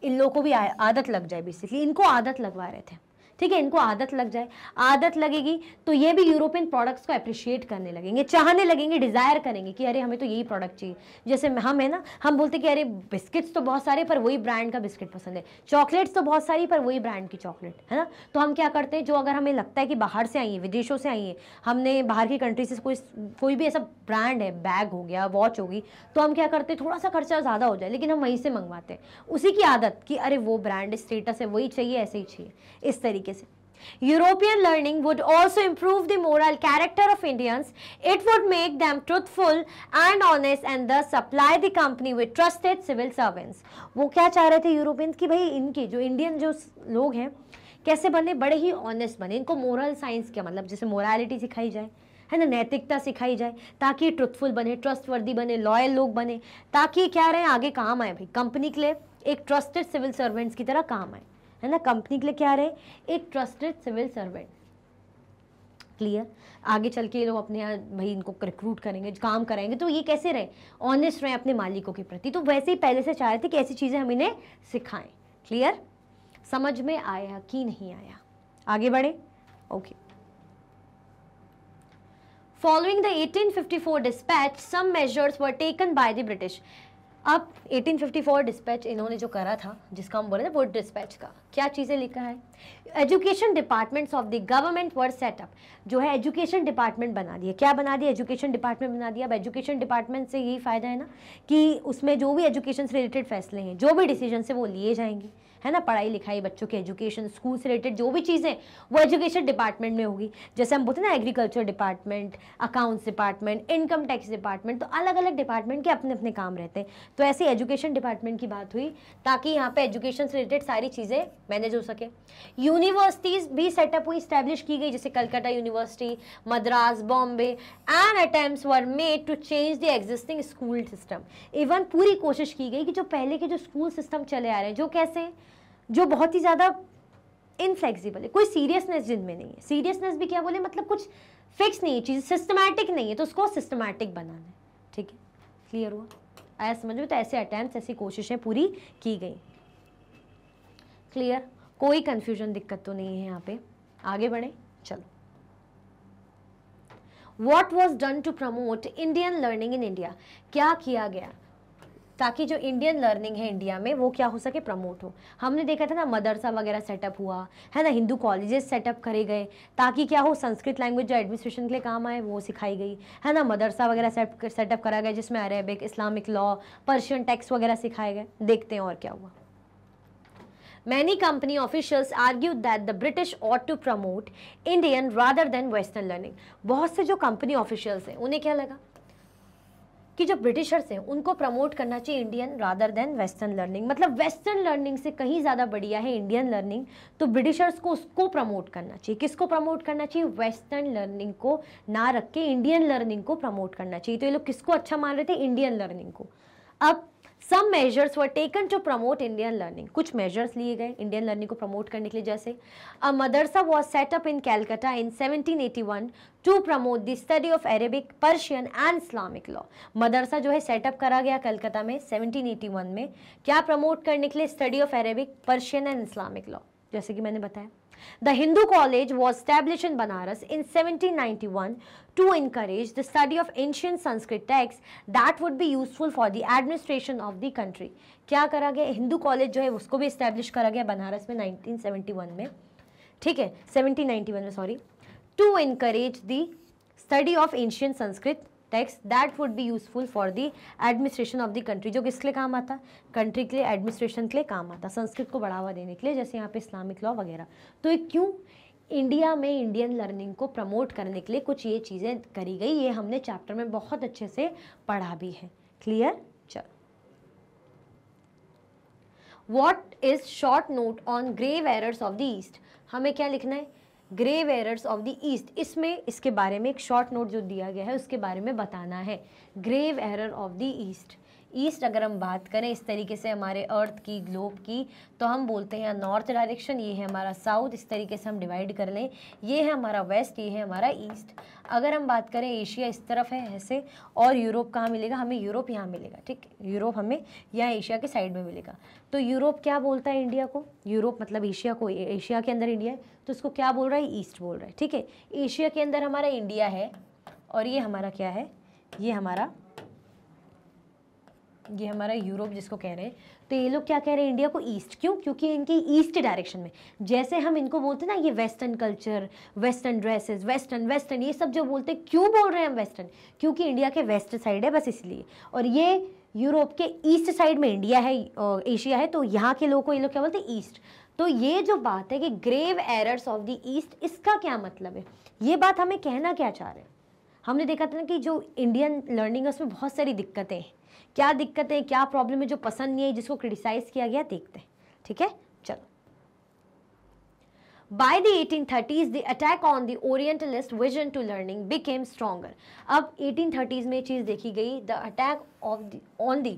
in लोगों को भी आदत लग जाए बेसिकली इनको आदत लगवा रहे थे ठीक है इनको आदत लग जाए आदत लगेगी तो ये भी यूरोपियन प्रोडक्ट्स को अप्रिशिएट करने लगेंगे चाहने लगेंगे डिज़ायर करेंगे कि अरे हमें तो यही प्रोडक्ट चाहिए जैसे हम है ना हम बोलते कि अरे बिस्किट्स तो बहुत सारे पर वही ब्रांड का बिस्किट पसंद है चॉकलेट्स तो बहुत सारी पर वही ब्रांड की चॉकलेट है ना तो हम क्या करते हैं जो अगर हमें लगता है कि बाहर से आई है विदेशों से आई है हमने बाहर की कंट्री से कोई कोई भी ऐसा ब्रांड है बैग हो गया वॉच होगी तो हम क्या करते हैं थोड़ा सा खर्चा ज़्यादा हो जाए लेकिन हम वहीं से मंगवाते हैं उसी की आदत कि अरे वो ब्रांड स्टेटस है वही चाहिए ऐसे ही चाहिए इस तरीके तरीके से European learning would also improve the moral character of Indians it would make them truthful and honest and the supply the company with trusted civil servants वो क्या चाह रहे थे यूरोपियंस की भाई इनके जो इंडियन जो लोग हैं कैसे बने बड़े ही ऑनेस्ट बने इनको मोरल साइंस क्या मतलब जैसे मोरालिटी सिखाई जाए है ना नैतिकता सिखाई जाए ताकि ट्रुथफुल बने ट्रस्टवर्दी बने लॉयल लोग बने ताकि क्या रहे आगे काम आए भाई कंपनी के लिए एक ट्रस्टेड सिविल सर्वेंट्स की तरह काम आए है ना कंपनी के लिए क्या रहे एक ट्रस्टेड सिविल सर्वेंट क्लियर आगे चल के ये लोग अपने यहाँ भाई इनको रिक्रूट करेंगे काम करेंगे तो ये कैसे रहे ऑनेस्ट रहे अपने मालिकों के प्रति तो वैसे ही पहले से चाह रहे थे कि ऐसी चीज़ें हम इन्हें सिखाएं क्लियर समझ में आया कि नहीं आया आगे बढ़े okay okay. Following the 1854 dispatch some measures were taken by the British अब 1854 डिस्पैच इन्होंने जो करा था जिसका हम बोले थे वो डिस्पैच का क्या चीज़ें लिखा है education departments of the government were set up जो है एजुकेशन डिपार्टमेंट बना दिया क्या बना दिया एजुकेशन डिपार्टमेंट बना दिया अब एजुकेशन डिपार्टमेंट से यही फ़ायदा है ना कि उसमें जो भी एजुकेशन से रिलेटेड फैसले हैं जो भी डिसीजन से वो लिए जाएंगे है ना पढ़ाई लिखाई बच्चों की एजुकेशन स्कूल से रिलेटेड जो भी चीज़ें वो एजुकेशन डिपार्टमेंट में होगी जैसे हम बोलते हैं ना agriculture department accounts department income tax department तो अलग अलग डिपार्टमेंट के अपने अपने काम रहते हैं तो ऐसे एजुकेशन डिपार्टमेंट की बात हुई ताकि यहाँ पर एजुकेशन से रिलेटेड सारी चीज़ें मैनेज हो सके यूनिवर्सिटीज़ भी सेटअप हुई स्टैब्लिश की गई जैसे Calcutta university Madras Bombay and attempt were made to change the existing school system even पूरी कोशिश की गई कि जो पहले के जो स्कूल सिस्टम चले आ रहे हैं जो कैसे जो बहुत ही ज़्यादा इनफ्लेक्सिबल है कोई सीरियसनेस जिनमें नहीं है सीरियसनेस भी क्या बोले मतलब कुछ फिक्स नहीं है चीज़ सिस्टमैटिक नहीं है तो उसको सिस्टमैटिक बनाना है ठीक है क्लियर हुआ आया समझ में तो ऐसे अटैम्प्ट ऐसी कोशिशें पूरी की गई क्लियर कोई कन्फ्यूजन दिक्कत तो नहीं है यहाँ पे आगे बढ़े चलो what was done to promote Indian learning in India क्या किया गया ताकि जो इंडियन लर्निंग है इंडिया में वो क्या हो सके प्रमोट हो हमने देखा था ना मदरसा वगैरह सेटअप हुआ है ना हिंदू कॉलेजेस सेटअप करे गए ताकि क्या हो संस्कृत लैंग्वेज जो एडमिनिस्ट्रेशन के लिए काम आए वो सिखाई गई है ना मदरसा वगैरह सेटअप करा गया जिसमें Arabic Islamic law Persian texts वगैरह सिखाए गए देखते हैं और क्या हुआ Many company officials argued that the British ought to promote Indian rather than Western learning. बहुत से जो company officials हैं उन्हें क्या लगा कि जो ब्रिटिशर्स हैं उनको प्रमोट करना चाहिए Indian rather than western learning मतलब वेस्टर्न लर्निंग से कहीं ज़्यादा बढ़िया है इंडियन लर्निंग तो ब्रिटिशर्स को उसको प्रमोट करना चाहिए किसको प्रमोट करना चाहिए वेस्टर्न लर्निंग को ना रख के इंडियन लर्निंग को प्रमोट करना चाहिए तो ये लोग किसको अच्छा मान रहे थे इंडियन लर्निंग को अब some measures were taken to promote Indian learning कुछ मेजर्स लिए गए इंडियन लर्निंग को प्रमोट करने के लिए जैसे अ मदरसा was set up in Calcutta in 1781 to promote the study of Arabic Persian and Islamic law मदरसा जो है सेटअप करा गया कलकत्ता में 1781 में क्या प्रमोट करने के लिए study of Arabic Persian and Islamic law जैसे कि मैंने बताया The Hindu College was established in Banaras in 1791 to encourage the study of ancient Sanskrit texts that would be useful for the administration of the country. क्या करा गया Hindu college जो है उसको भी इस्टेब्लिश करा गया बनारस में 1971 में ठीक है 1791 में sorry to encourage the study of ancient Sanskrit texts that would be useful for the administration of the country जो किसके लिए काम आता कंट्री के लिए एडमिनिस्ट्रेशन के लिए काम आता संस्कृत को बढ़ावा देने के लिए जैसे यहाँ पे इस्लामिक लॉ वगैरह तो ये क्यों इंडिया में इंडियन लर्निंग को प्रमोट करने के लिए कुछ ये चीज़ें करी गई ये हमने चैप्टर में बहुत अच्छे से पढ़ा भी है क्लियर चल what is short note on grave errors of the East हमें क्या लिखना है grave errors of the East इसमें इसके बारे में एक शॉर्ट नोट जो दिया गया है उसके बारे में बताना है grave error of the East East अगर हम बात करें इस तरीके से हमारे अर्थ की ग्लोब की तो हम बोलते हैं नॉर्थ डायरेक्शन ये है हमारा साउथ इस तरीके से हम डिवाइड कर लें ये है हमारा वेस्ट ये है हमारा ईस्ट अगर हम बात करें एशिया इस तरफ है ऐसे और यूरोप कहाँ मिलेगा हमें यूरोप यहाँ मिलेगा ठीक यूरोप हमें यहाँ एशिया के साइड में मिलेगा तो यूरोप क्या बोलता है इंडिया को यूरोप मतलब एशिया को एशिया के अंदर इंडिया है तो उसको क्या बोल रहा है ईस्ट बोल रहा है ठीक है एशिया के अंदर हमारा इंडिया है और ये हमारा क्या है ये हमारा ये हमारा यूरोप जिसको कह रहे हैं तो ये लोग क्या कह रहे हैं इंडिया को ईस्ट क्यों क्योंकि इनके ईस्ट डायरेक्शन में जैसे हम इनको बोलते हैं ना ये western culture western dresses western western ये सब जो बोलते हैं क्यों बोल रहे हैं हम वेस्टर्न क्योंकि इंडिया के वेस्ट साइड है बस इसलिए और ये यूरोप के ईस्ट साइड में इंडिया है एशिया है तो यहाँ के लोगों को ये लोग क्या बोलते हैं ईस्ट तो ये जो बात है कि grave errors of the East इसका क्या मतलब है ये बात हमें कहना क्या चाह रहे हैं हमने देखा था ना कि जो इंडियन लर्निंग है उसमें बहुत सारी दिक्कतें हैं क्या दिक्कतें क्या प्रॉब्लम है जो पसंद नहीं है जिसको क्रिटिसाइज़ किया गया देखते हैं ठीक है चलो By the 1830s, the attack on the Orientalist vision to learning became stronger. अब 1830s में चीज़ देखी गई the attack of the on the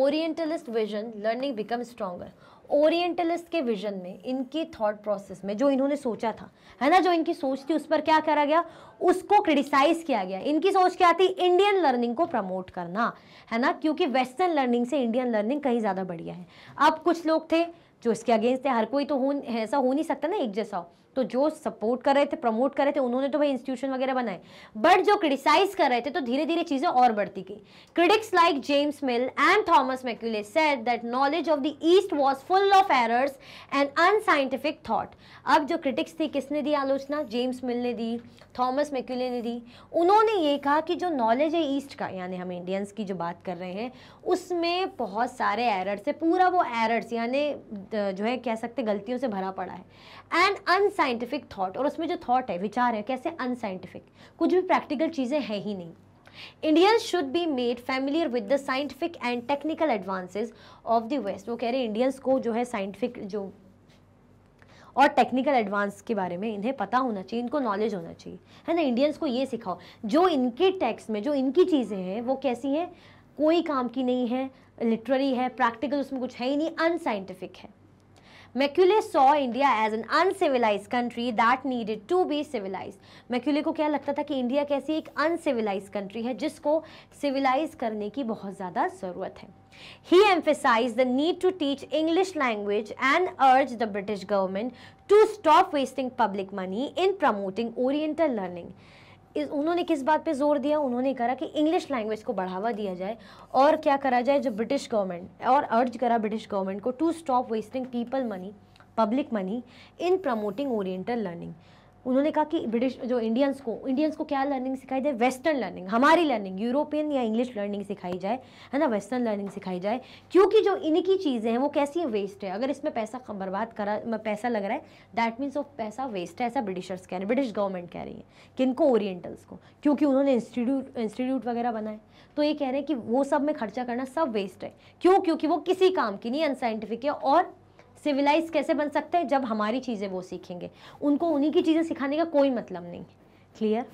Orientalist vision learning become stronger. Orientalist के विजन में इनकी थॉट प्रोसेस में जो इन्होंने सोचा था है ना जो इनकी सोच थी उस पर क्या करा गया उसको क्रिटिसाइज किया गया इनकी सोच क्या थी इंडियन लर्निंग को प्रमोट करना है ना क्योंकि वेस्टर्न लर्निंग से इंडियन लर्निंग कहीं ज़्यादा बढ़िया है अब कुछ लोग थे जो इसके अगेंस्ट थे हर कोई तो हो ऐसा हो नहीं सकता ना एक जैसा हो तो जो सपोर्ट कर रहे थे प्रमोट कर रहे थे उन्होंने तो भाई इंस्टीट्यूशन वगैरह बनाए बट जो क्रिटिसाइज कर रहे थे तो धीरे धीरे चीज़ें और बढ़ती गई critics like James Mill and Thomas Macaulay said that knowledge of the East was full of errors and unscientific thought अब जो क्रिटिक्स थी किसने दी आलोचना जेम्स मिल ने दी थॉमस मैक्यूले ने दी उन्होंने ये कहा कि जो नॉलेज है ईस्ट का यानी हम इंडियंस की जो बात कर रहे हैं उसमें बहुत सारे एरर्स है पूरा वो एरर्स यानी जो है कह सकते गलतियों से भरा पड़ा है एंड अनसाइंट साइंटिफिक थॉट और उसमें जो थॉट है विचार है कैसे अनसाइंटिफिक कुछ भी प्रैक्टिकल चीज़ें हैं ही नहीं Indians should be made familiar with the scientific and technical advances of the West वो कह रहे हैं इंडियंस को जो है साइंटिफिक जो और टेक्निकल एडवांस के बारे में इन्हें पता होना चाहिए इनको नॉलेज होना चाहिए है ना इंडियंस को ये सिखाओ जो इनके टैक्स में जो इनकी चीज़ें हैं वो कैसी हैं कोई काम की नहीं है लिटरेरी है प्रैक्टिकल उसमें कुछ है ही नहीं अनसाइंटिफिक है Macaulay saw India as an uncivilised country that needed to be civilised Macaulay को क्या लगता था कि इंडिया कैसी एक अनसिविलाइज कंट्री है जिसको सिविलाइज करने की बहुत ज़्यादा ज़रूरत है ही emphasise the need to teach English language and urge the British government to stop wasting public money in promoting oriental learning इस उन्होंने किस बात पे जोर दिया उन्होंने करा कि इंग्लिश लैंग्वेज को बढ़ावा दिया जाए और क्या करा जाए जो ब्रिटिश गवर्नमेंट और अर्ज करा ब्रिटिश गवर्नमेंट को to stop wasting people money public money in promoting oriental learning उन्होंने कहा कि ब्रिटिश जो इंडियंस को इंडियंस को क्या लर्निंग सिखाई जाए वेस्टर्न लर्निंग हमारी लर्निंग यूरोपियन या इंग्लिश लर्निंग सिखाई जाए है ना वेस्टर्न लर्निंग सिखाई जाए क्योंकि जो इनकी चीज़ें हैं वो कैसी है वेस्ट है अगर इसमें पैसा बर्बाद करा पैसा लग रहा है दैट मीन्स ऑफ पैसा वेस्ट है ऐसा ब्रिटिशर्स कह रहे हैं ब्रिटिश गवर्नमेंट कह रही है किनको ओरिएंटल्स को क्योंकि उन्होंने इंस्टीट्यूट इंस्टीट्यूट वगैरह बनाए तो ये कह रहे हैं कि वो सब में खर्चा करना सब वेस्ट है क्यों क्योंकि वो किसी काम की नहीं अनसाइंटिफिक है और सिविलाइज कैसे बन सकते हैं जब हमारी चीज़ें वो सीखेंगे उनको उन्हीं की चीज़ें सिखाने का कोई मतलब नहीं क्लियर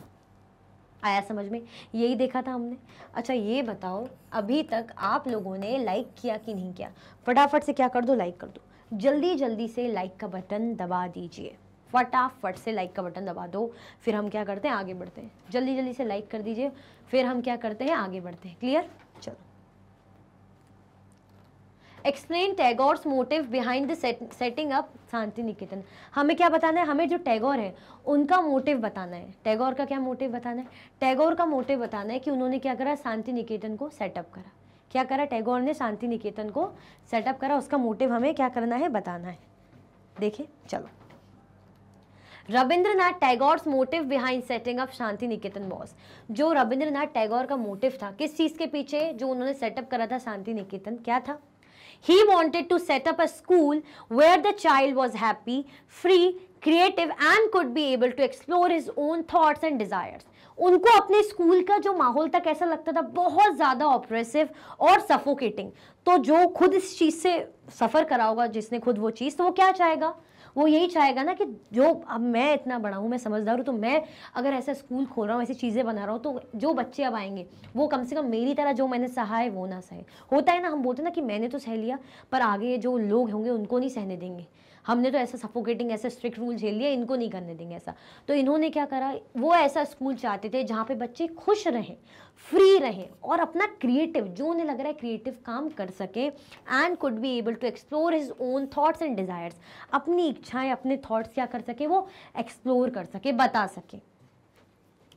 आया समझ में यही देखा था हमने अच्छा ये बताओ अभी तक आप लोगों ने लाइक किया कि नहीं किया फटाफट से क्या कर दो लाइक कर दो जल्दी जल्दी से लाइक का बटन दबा दीजिए फटाफट से लाइक का बटन दबा दो फिर हम क्या करते हैं आगे बढ़ते हैं जल्दी जल्दी से लाइक कर दीजिए फिर हम क्या करते हैं आगे बढ़ते हैं क्लियर चलो explain Tagore's motive behind the setting up Shantiniketan हमें क्या बताना है हमें जो टैगोर है उनका मोटिव बताना है टैगोर का क्या मोटिव बताना है टैगोर का मोटिव बताना है कि उन्होंने क्या करा शांति निकेतन को सेटअप करा क्या करा टैगोर ने शांति निकेतन को सेटअप करा उसका मोटिव हमें क्या करना है बताना है देखिए चलो Rabindranath Tagore's motive behind setting up Shantiniketan बॉस जो रविंद्रनाथ टैगोर का मोटिव था किस चीज़ के पीछे जो उन्होंने सेटअप करा था शांति निकेतन क्या था He wanted to set up a school where the child was happy, free, creative and could be able to explore his own thoughts and desires. उनको अपने स्कूल का जो माहौल था कैसा लगता था बहुत ज़्यादा ऑप्रेसिव और सफोकेटिंग तो जो खुद इस चीज़ से सफ़र करा होगा जिसने खुद वो चीज़ तो वो क्या चाहेगा वो यही चाहेगा ना कि जो अब मैं इतना बड़ा हूँ मैं समझदार हूँ तो मैं अगर ऐसा स्कूल खोल रहा हूँ ऐसी चीज़ें बना रहा हूँ तो जो बच्चे अब आएंगे वो कम से कम मेरी तरह जो मैंने सहा है वो ना सहे होता है ना हम बोलते ना कि मैंने तो सह लिया पर आगे जो लोग होंगे उनको नहीं सहने देंगे हमने तो ऐसा सफोकेटिंग ऐसा स्ट्रिक्ट रूल झेल लिया इनको नहीं करने देंगे ऐसा तो इन्होंने क्या करा वो ऐसा स्कूल चाहते थे जहाँ पे बच्चे खुश रहें फ्री रहें और अपना क्रिएटिव जो उन्हें लग रहा है क्रिएटिव काम कर सकें and could be able to explore his own thoughts and desires अपनी इच्छाएं अपने थाट्स क्या कर सके वो एक्सप्लोर कर सके बता सके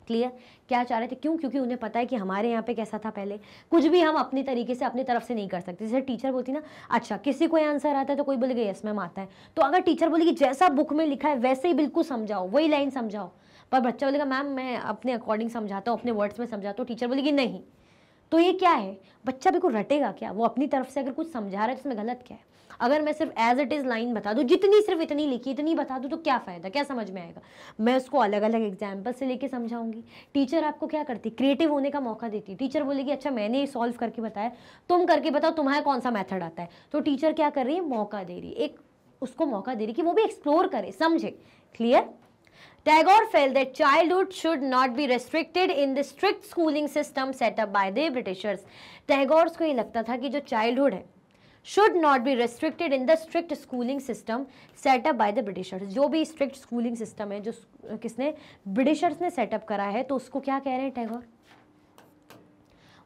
क्लियर क्या चाह रहे थे क्यों क्योंकि उन्हें पता है कि हमारे यहाँ पे कैसा था पहले कुछ भी हम अपने तरीके से अपनी तरफ से नहीं कर सकते जैसे टीचर बोलती ना अच्छा किसी को आंसर आता है तो कोई बोलेगा यस मैम आता है तो अगर टीचर बोले कि जैसा बुक में लिखा है वैसे ही बिल्कुल समझाओ वही लाइन समझाओ पर बच्चा बोलेगा मैम मैं अपने अकॉर्डिंग समझाता हूँ अपने वर्ड्स में समझाता हूँ टीचर बोलेगी नहीं तो ये क्या है बच्चा बिल्कुल रटेगा क्या वो अपनी तरफ से अगर कुछ समझा रहा है तो इसमें गलत क्या है अगर मैं सिर्फ एज इट इज़ लाइन बता दूँ जितनी सिर्फ इतनी लिखी इतनी बता दूँ तो क्या फ़ायदा क्या समझ में आएगा मैं उसको अलग अलग एग्जाम्पल से लेके समझाऊंगी टीचर आपको क्या करती क्रिएटिव होने का मौका देती है टीचर बोलेगी अच्छा मैंने ये सॉल्व करके बताया तुम करके बताओ तुम्हारा कौन सा मैथड आता है तो टीचर क्या कर रही है मौका दे रही है एक उसको मौका दे रही कि वो भी एक्सप्लोर करे समझे clear Tagore felt that childhood should not be restricted in the strict schooling system set up by the Britishers. Tagore को ये लगता था कि जो childhood है should not be restricted in the strict schooling system set up by the Britishers. जो भी strict schooling system है जो किसने Britishers ने set up करा है तो उसको क्या कह रहे हैं टैगोर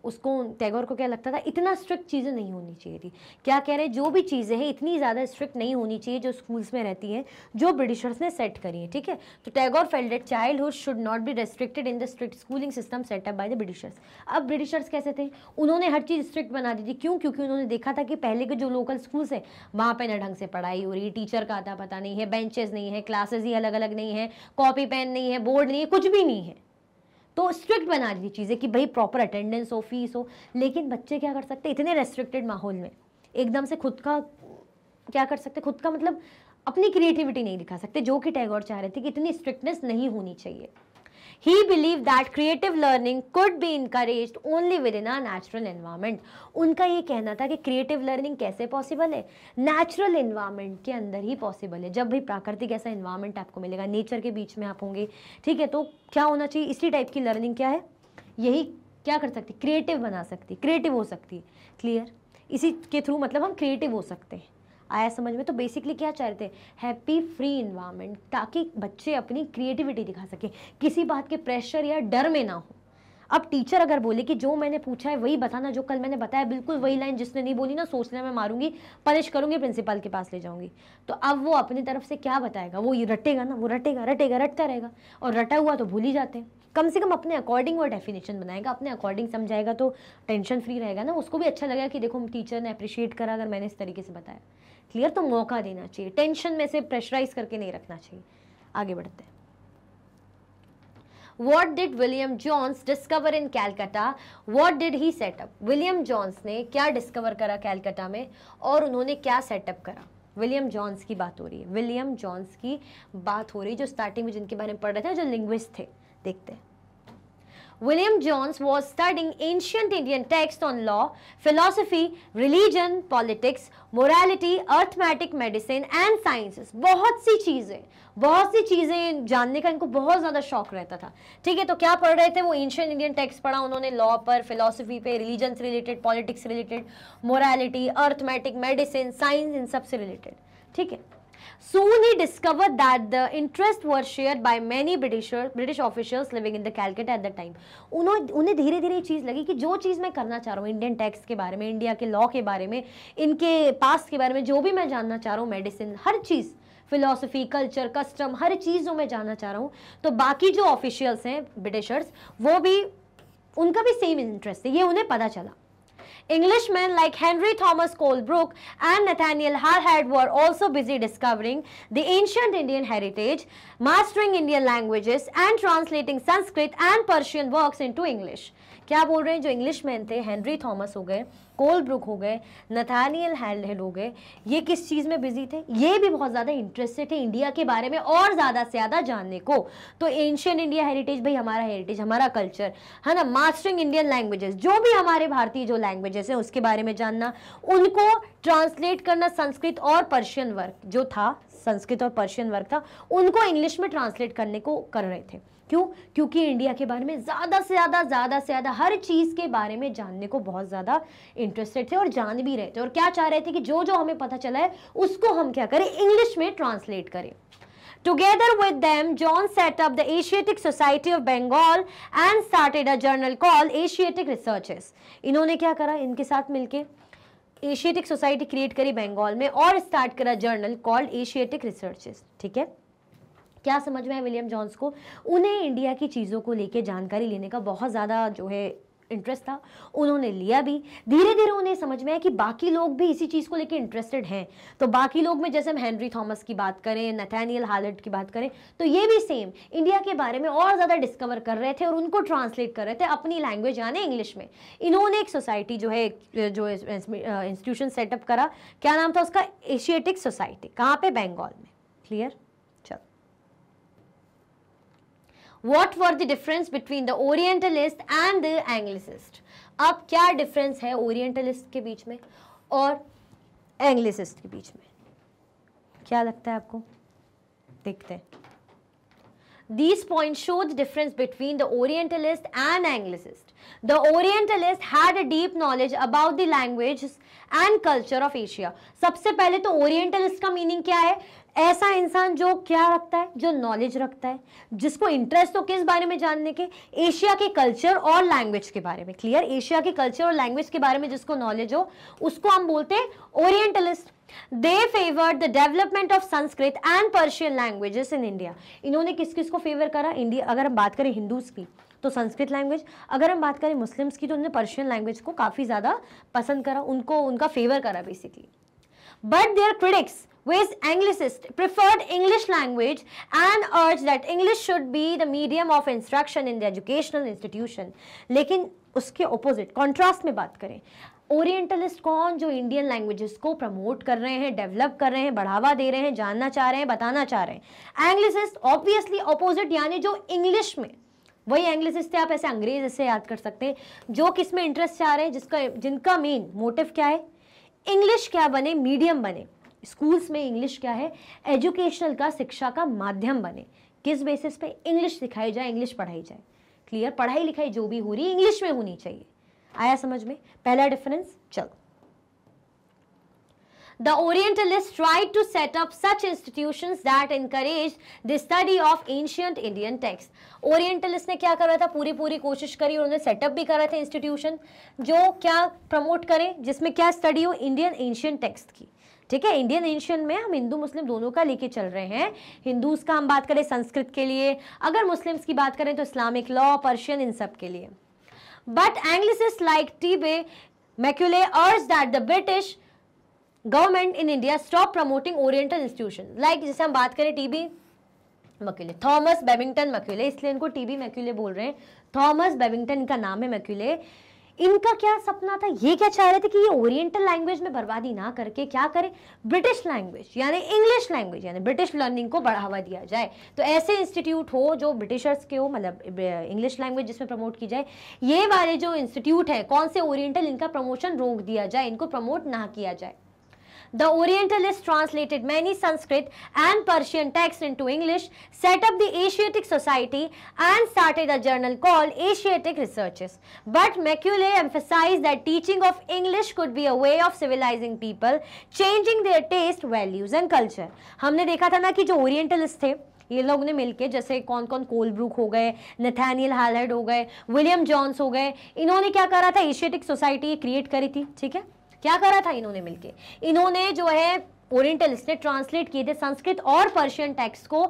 उसको टैगोर को क्या लगता था इतना स्ट्रिक्ट चीज़ें नहीं होनी चाहिए थी क्या कह रहे हैं जो भी चीज़ें हैं इतनी ज़्यादा स्ट्रिक्ट नहीं होनी चाहिए जो स्कूल्स में रहती हैं जो ब्रिटिशर्स ने सेट करी हैं ठीक है तो Tagore felt that childhood should not be restricted in the strict schooling system set up by the Britishers अब ब्रिटिशर्स कैसे थे उन्होंने हर चीज़ स्ट्रिक्ट बना दी थी क्यों क्योंकि उन्होंने देखा था कि पहले के जो लोकल स्कूल्स हैं वहाँ पर न ढंग से पढ़ाई हो रही है टीचर का आता पता नहीं है बेंचेज नहीं है क्लासेज ही अलग अलग नहीं है कॉपी पेन नहीं है बोर्ड नहीं है कुछ भी नहीं है तो स्ट्रिक्ट बना दी चीज़ें कि भाई प्रॉपर अटेंडेंस हो फीस हो लेकिन बच्चे क्या कर सकते इतने रेस्ट्रिक्टेड माहौल में एकदम से खुद का क्या कर सकते खुद का मतलब अपनी क्रिएटिविटी नहीं दिखा सकते जो कि टैगोर चाह रहे थे कि इतनी स्ट्रिक्टनेस नहीं होनी चाहिए He believed that creative learning could be encouraged only within our natural environment. उनका ये कहना था कि creative learning कैसे possible है natural environment के अंदर ही possible है जब भी प्राकृतिक ऐसा environment आपको मिलेगा nature के बीच में आप होंगे ठीक है तो क्या होना चाहिए इसी टाइप की learning क्या है यही क्या कर सकती क्रिएटिव बना सकती क्रिएटिव हो सकती क्लियर इसी के थ्रू मतलब हम क्रिएटिव हो सकते हैं आया समझ में तो बेसिकली क्या चाहते हैं हैप्पी फ्री इन्वायरमेंट ताकि बच्चे अपनी क्रिएटिविटी दिखा सकें किसी बात के प्रेशर या डर में ना हो अब टीचर अगर बोले कि जो मैंने पूछा है वही बताना जो कल मैंने बताया बिल्कुल वही लाइन जिसने नहीं बोली ना सोचने में मारूंगी पनिश करूंगी प्रिंसिपल के पास ले जाऊंगी तो अब वो अपनी तरफ से क्या बताएगा वो ये रटेगा ना वो रटेगा रटेगा रटता रहेगा और रटा हुआ तो भूल ही जाते हैं कम से कम अपने अकॉर्डिंग वो डेफिनेशन बनाएगा अपने अकॉर्डिंग समझाएगा तो टेंशन फ्री रहेगा ना उसको भी अच्छा लगेगा कि देखो टीचर ने अप्रिशिएट करा अगर मैंने इस तरीके से बताया क्लियर तो मौका देना चाहिए टेंशन में से प्रेशराइज करके नहीं रखना चाहिए आगे बढ़ते हैं what did William Jones discover in Calcutta what did he set up William Jones ने क्या डिस्कवर करा कैलकाटा में और उन्होंने क्या सेटअप करा विलियम जॉन्स की बात हो रही है विलियम जॉन्स की बात हो रही है जो स्टार्टिंग में जिनके बारे में पढ़ रहे थे जो लिंग्विस्ट थे देखते हैं William Jones was studying ancient Indian texts on law, philosophy, religion, politics, morality, arithmetic, medicine and sciences. बहुत सी चीज़ें बहुत सी चीज़ें जानने का इनको बहुत ज़्यादा शौक रहता था ठीक है तो क्या पढ़ रहे थे वो एंशियन इंडियन टेक्स्ट पढ़ा उन्होंने लॉ पर फिलोसफी पे रिलीजन से related politics related morality arithmetic medicine science इन सब से रिलेटेड ठीक है Soon he discovered that the interest was shared by many Britishers, British officials living in the Calcutta at the time. उन्होंने उन्हें धीरे धीरे चीज़ लगी कि जो चीज़ मैं करना चाह रहा हूँ इंडियन टैक्स के बारे में इंडिया के लॉ के बारे में इनके पास के बारे में जो भी मैं जानना चाह रहा हूँ मेडिसिन हर चीज़ फिलोसफी कल्चर कस्टम हर चीज़ जो मैं जानना चाह रहा हूँ तो बाकी जो ऑफिशियल्स हैं ब्रिटिशर्स वो भी उनका भी सेम इंटरेस्ट है ये उन्हें पता चला Englishmen like Henry Thomas Colebrook and Nathaniel Harhead were also busy discovering the ancient Indian heritage, mastering Indian languages and translating Sanskrit and Persian works into English. क्या बोल रहे हैं जो इंग्लिश मैन थे हेनरी थॉमस हो गए कोल book हो गए नथानियल हैल हो गए ये किस चीज़ में बिजी थे ये भी बहुत ज़्यादा इंटरेस्टेड थे इंडिया के बारे में और ज़्यादा से ज़्यादा जानने को तो एंशियन इंडिया हेरिटेज भाई हमारा हेरिटेज हमारा कल्चर है ना मास्टरिंग इंडियन लैंग्वेजेस जो भी हमारे भारतीय जो लैंग्वेजेस हैं उसके बारे में जानना उनको ट्रांसलेट करना संस्कृत और पर्शियन वर्क जो था संस्कृत और पर्शियन वर्क था उनको इंग्लिश में ट्रांसलेट करने को कर रहे थे क्यों क्योंकि इंडिया के बारे में ज़्यादा से ज़्यादा ज़्यादा से ज़्यादा हर चीज़ के बारे में जानने को बहुत ज़्यादा इंटरेस्टेड थे और जान भी रहे थे और क्या चाह रहे थे कि जो जो हमें पता चला है उसको हम क्या करें इंग्लिश में ट्रांसलेट करें Together with them, John set up the Asiatic Society of Bengal and started a journal called Asiatic Researches. इन्होंने क्या करा इनके साथ मिलके एशियाटिक सोसाइटी क्रिएट करी बेंगाल में और स्टार्ट करा जर्नल कॉल्ड एशियाटिक रिसर्चेस ठीक है क्या समझ में है विलियम जॉन्स को उन्हें इंडिया की चीज़ों को लेके जानकारी लेने का बहुत ज़्यादा जो है इंटरेस्ट था उन्होंने लिया भी धीरे धीरे उन्हें समझ में आया कि बाकी लोग भी इसी चीज़ को लेकर इंटरेस्टेड हैं तो बाकी लोग में जैसे हम हेनरी थॉमस की बात करें नथैनियल हालट की बात करें तो ये भी सेम इंडिया के बारे में और ज़्यादा डिस्कवर कर रहे थे और उनको ट्रांसलेट कर रहे थे अपनी लैंग्वेज यानी इंग्लिश में इन्होंने एक सोसाइटी जो है जो इंस्टीट्यूशन सेटअप करा क्या नाम था उसका एशियाटिक सोसाइटी कहाँ पर बंगाल में clear what were the difference between the orientalist and the anglicist अब क्या डिफरेंस है ओरिएंटलिस्ट के बीच में और एंग्लिसिस्ट के बीच में क्या लगता है आपको देखते हैं these point show the difference between the orientalist and anglicist The Orientalist had a deep knowledge about the languages and culture of Asia. सबसे पहले तो Orientalist का मीनिंग क्या है ऐसा इंसान जो क्या रखता है जो नॉलेज रखता है जिसको इंटरेस्ट हो तो किस बारे में जानने के एशिया के कल्चर और लैंग्वेज के बारे में क्लियर एशिया के कल्चर और लैंग्वेज के बारे में जिसको नॉलेज हो उसको हम बोलते हैं orientalist they favour the development of Sanskrit and Persian languages in India इन्होंने किस किस को फेवर करा इंडिया अगर हम बात करें हिंदूज की तो संस्कृत लैंग्वेज अगर हम बात करें मुस्लिम्स की तो उन्होंने पर्शियन लैंग्वेज को काफ़ी ज़्यादा पसंद करा उनको उनका फेवर करा basically but their critics with Anglicist preferred English language and urged that English should be the medium of instruction in the educational institution. लेकिन उसके opposite contrast में बात करें ओरिएंटलिस्ट कौन जो इंडियन लैंग्वेजेस को प्रमोट कर रहे हैं डेवलप कर रहे हैं बढ़ावा दे रहे हैं जानना चाह रहे हैं बताना चाह रहे हैं एंग्लिसिस्ट ऑब्वियसली ऑपोजिट यानी जो इंग्लिश में वही एंग्लिसिस्ट थे आप ऐसे अंग्रेज ऐसे याद कर सकते हैं जो किस में इंटरेस्ट चाह रहे हैं जिसका जिनका मेन मोटिव क्या है इंग्लिश क्या बने मीडियम बने स्कूल्स में इंग्लिश क्या है एजुकेशनल का शिक्षा का माध्यम बने किस बेसिस पे इंग्लिश सिखाई जाए इंग्लिश पढ़ाई जाए क्लियर पढ़ाई लिखाई जो भी हो रही इंग्लिश में होनी चाहिए आया समझ में पहला डिफरेंस चलो the orientalist tried to set up such institution that encourage the study of ancient Indian text orientalist ने क्या रहा था पूरी पूरी कोशिश करी और उन्होंने सेटअप भी करा थे इंस्टीट्यूशन जो क्या प्रमोट करें जिसमें क्या स्टडी हो इंडियन एंशियंट टेक्स्ट की ठीक है इंडियन एंशियन में हम हिंदू मुस्लिम दोनों का लेके चल रहे हैं हिंदूज का हम बात करें संस्कृत के लिए अगर मुस्लिम्स की बात करें तो इस्लामिक लॉ पर्शियन इन सब के लिए but anglicist like T B Macaulay urges that the British government in India stop promoting oriental institution like जैसे हम बात करें T B Macaulay Thomas Babington Macaulay इसलिए इनको टीबी मैक्यूले बोल रहे हैं थॉमस बेबिंगटन का नाम है मैक्यूले इनका क्या सपना था ये क्या चाह रहे थे कि ये ओरिएंटल लैंग्वेज में बर्बादी ना करके क्या करें ब्रिटिश लैंग्वेज यानी इंग्लिश लैंग्वेज यानी ब्रिटिश लर्निंग को बढ़ावा दिया जाए तो ऐसे इंस्टीट्यूट हो जो ब्रिटिशर्स के हो मतलब इंग्लिश लैंग्वेज जिसमें प्रमोट की जाए ये वाले जो इंस्टीट्यूट है कौन से ओरिएंटल इनका प्रमोशन रोक दिया जाए इनको प्रमोट ना किया जाए The Orientalists translated many Sanskrit and Persian texts into English, set up the Asiatic Society and started a journal called Asiatic Researches. But Macaulay emphasized that teaching of English could be a way of civilizing people, changing their taste, values and culture. हमने देखा था ना कि जो orientalist थे ये लोग ने मिलके जैसे कौन कौन कोल ब्रूक हो गए नथानियल हालहेड हो गए विलियम जॉन्स हो गए इन्होंने क्या करा था एशियाटिक सोसाइटी क्रिएट करी थी ठीक है क्या करा था इन्होंने मिलके इन्होंने जो है ओरिएंटल इसने ट्रांसलेट किए थे संस्कृत और पर्शियन टेक्स्ट को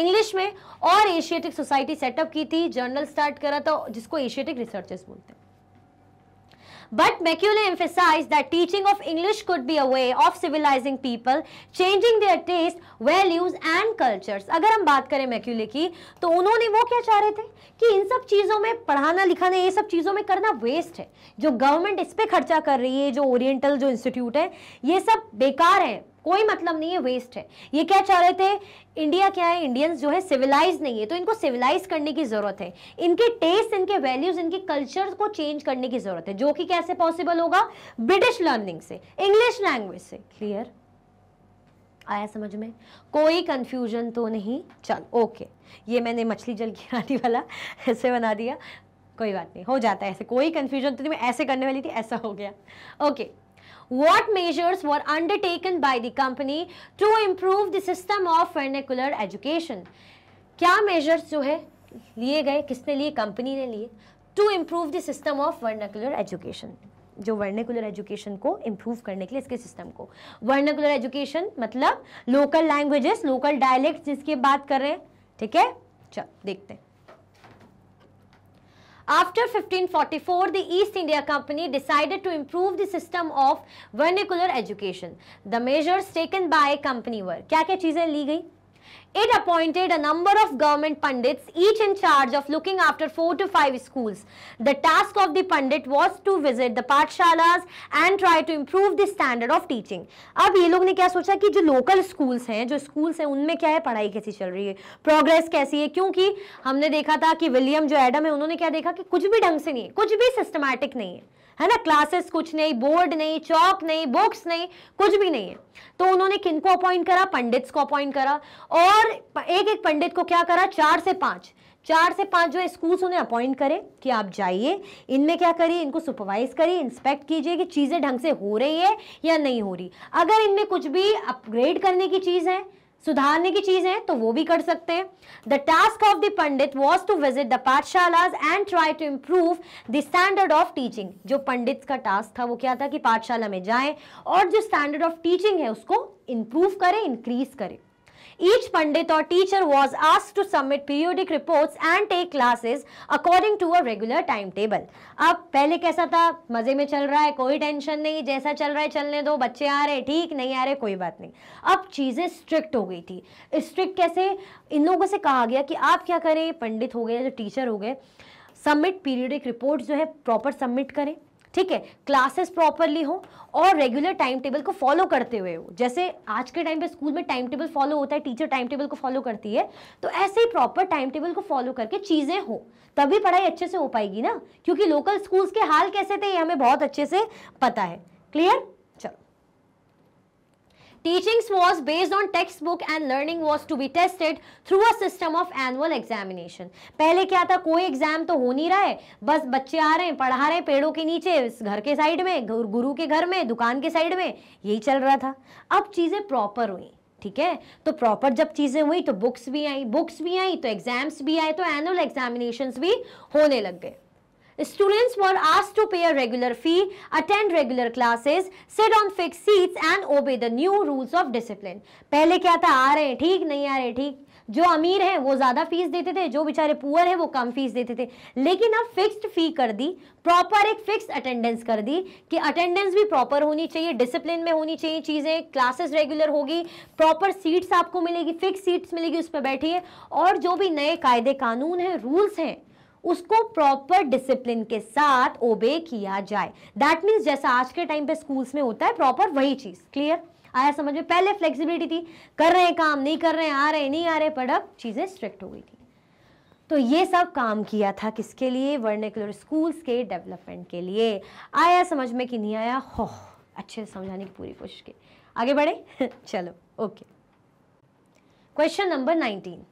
इंग्लिश में और एशियाटिक सोसाइटी सेटअप की थी जर्नल स्टार्ट करा था जिसको एशियाटिक रिसर्चेस बोलते हैं But Macaulay emphasized that teaching of English could be a way of civilizing people, changing their taste, values and cultures. अगर हम बात करें मैक्यूले की तो उन्होंने वो क्या चाह रहे थे कि इन सब चीज़ों में पढ़ाना लिखाना ये सब चीज़ों में करना वेस्ट है जो गवर्नमेंट इस पर खर्चा कर रही है जो ओरिएंटल जो इंस्टीट्यूट है ये सब बेकार है कोई मतलब नहीं है वेस्ट है ये क्या चाह रहे थे इंडिया क्या है इंडियंस जो है सिविलाइज नहीं है तो इनको सिविलाइज करने की ज़रूरत है इनके टेस्ट इनके वैल्यूज इनके कल्चर को चेंज करने की ज़रूरत है जो कि कैसे पॉसिबल होगा ब्रिटिश लर्निंग से इंग्लिश लैंग्वेज से क्लियर आया समझ में कोई कंफ्यूजन तो नहीं चल ओके ये मैंने मछली जल गिराने वाला ऐसे बना दिया कोई बात नहीं हो जाता है ऐसे कोई कंफ्यूजन तो नहीं मैं ऐसे करने वाली थी ऐसा हो गया okay okay. what measures were undertaken by the company to improve the system of vernacular education क्या measures जो है लिए गए किसने लिए कंपनी ने लिए to improve the system of vernacular education जो वर्नाकुलर एजुकेशन को इम्प्रूव करने के लिए इसके सिस्टम को वर्नाकुलर एजुकेशन मतलब लोकल लैंग्वेजेस लोकल डायलेक्ट जिसकी बात कर रहे हैं ठीक है चल देखते हैं After 1544, the East India Company decided to improve the system of vernacular education. The measures taken by company were क्या क्या चीज़ें ली गई It appointed a number of government pandits, each in charge of looking after four to five schools. The task of the pandit was to visit the paathshalas and try to improve the standard of teaching. अब ये लोग ने क्या सोचा कि जो local schools हैं, जो schools हैं, उनमें क्या है पढ़ाई कैसी चल रही है, progress कैसी है? क्योंकि हमने देखा था कि विलियम जो एडम है, उन्होंने क्या देखा कि कुछ भी ढंग से नहीं है, कुछ भी सिस्टमैटिक नहीं है. है ना क्लासेस कुछ नहीं बोर्ड नहीं चौक नहीं बुक्स नहीं कुछ भी नहीं है तो उन्होंने किनको अपॉइंट करा पंडित्स को अपॉइंट करा और एक एक पंडित को क्या करा चार से पाँच चार से पांच जो स्कूल्स उन्हें अपॉइंट करे कि आप जाइए इनमें क्या करिए इनको सुपरवाइज करिए इंस्पेक्ट कीजिए कि चीज़ें ढंग से हो रही है या नहीं हो रही अगर इनमें कुछ भी अपग्रेड करने की चीज़ है सुधारने की चीजें है तो वो भी कर सकते हैं the task of the pandit was to visit the पाठशालाज and try to improve the standard of teaching जो पंडित का टास्क था वो क्या था कि पाठशाला में जाएं और जो स्टैंडर्ड ऑफ टीचिंग है उसको इम्प्रूव करें इंक्रीज करें Each Pandit or teacher was asked to submit periodic reports and take classes according to a regular timetable. अब पहले कैसा था मज़े में चल रहा है कोई टेंशन नहीं जैसा चल रहा है चलने दो बच्चे आ रहे ठीक नहीं आ रहे कोई बात नहीं अब चीज़ें स्ट्रिक्ट हो गई थी स्ट्रिक्ट कैसे इन लोगों से कहा गया कि आप क्या करें पंडित हो गए जो तो टीचर हो गए सबमिट पीरियडिक रिपोर्ट जो है प्रॉपर सबमिट करें ठीक है क्लासेस प्रॉपरली हो और रेगुलर टाइम टेबल को फॉलो करते हुए हो जैसे आज के टाइम पे स्कूल में टाइम टेबल फॉलो होता है टीचर टाइम टेबल को फॉलो करती है तो ऐसे ही प्रॉपर टाइम टेबल को फॉलो करके चीज़ें हो तभी पढ़ाई अच्छे से हो पाएगी ना क्योंकि लोकल स्कूल्स के हाल कैसे थे ये हमें बहुत अच्छे से पता है clear Teachings was based on textbook and learning was to be tested through a system of annual examination. पहले क्या था कोई एग्जाम तो हो नहीं रहा है बस बच्चे आ रहे हैं पढ़ा रहे हैं पेड़ों के नीचे घर के साइड में गुरु के घर में दुकान के साइड में यही चल रहा था अब चीज़ें प्रॉपर हुई ठीक है तो प्रॉपर जब चीज़ें हुई तो बुक्स भी आई बुक्स भी आई तो एग्जाम्स भी आए तो एनुअल एग्जामिनेशन भी होने लग गए Students were asked to pay a regular fee, attend regular classes, sit on fixed seats and obey the new rules of discipline. पहले क्या था आ रहे हैं ठीक नहीं आ रहे ठीक जो अमीर हैं वो ज़्यादा फीस देते थे जो बेचारे पुअर हैं वो कम फीस देते थे लेकिन अब फिक्स्ड फी कर दी प्रॉपर एक फिक्स अटेंडेंस कर दी कि अटेंडेंस भी प्रॉपर होनी चाहिए डिसिप्लिन में होनी चाहिए चीज़ें क्लासेस रेगुलर होगी प्रॉपर सीट्स आपको मिलेगी फिक्स सीट्स मिलेगी उस पर बैठिए और जो भी नए कायदे कानून हैं रूल्स हैं उसको प्रॉपर डिसिप्लिन के साथ ओबे किया जाए दैट मीन्स जैसा आज के टाइम पे स्कूल्स में होता है प्रॉपर वही चीज़ क्लियर आया समझ में पहले फ्लेक्सिबिलिटी थी कर रहे हैं काम नहीं कर रहे हैं आ रहे नहीं आ रहे पर अब चीज़ें स्ट्रिक्ट हो गई थी तो ये सब काम किया था किसके लिए वर्नेकुलर स्कूल्स के डेवलपमेंट के लिए आया समझ में कि नहीं आया हो अच्छे से समझाने की पूरी कोशिश की आगे बढ़े चलो okay question number nineteen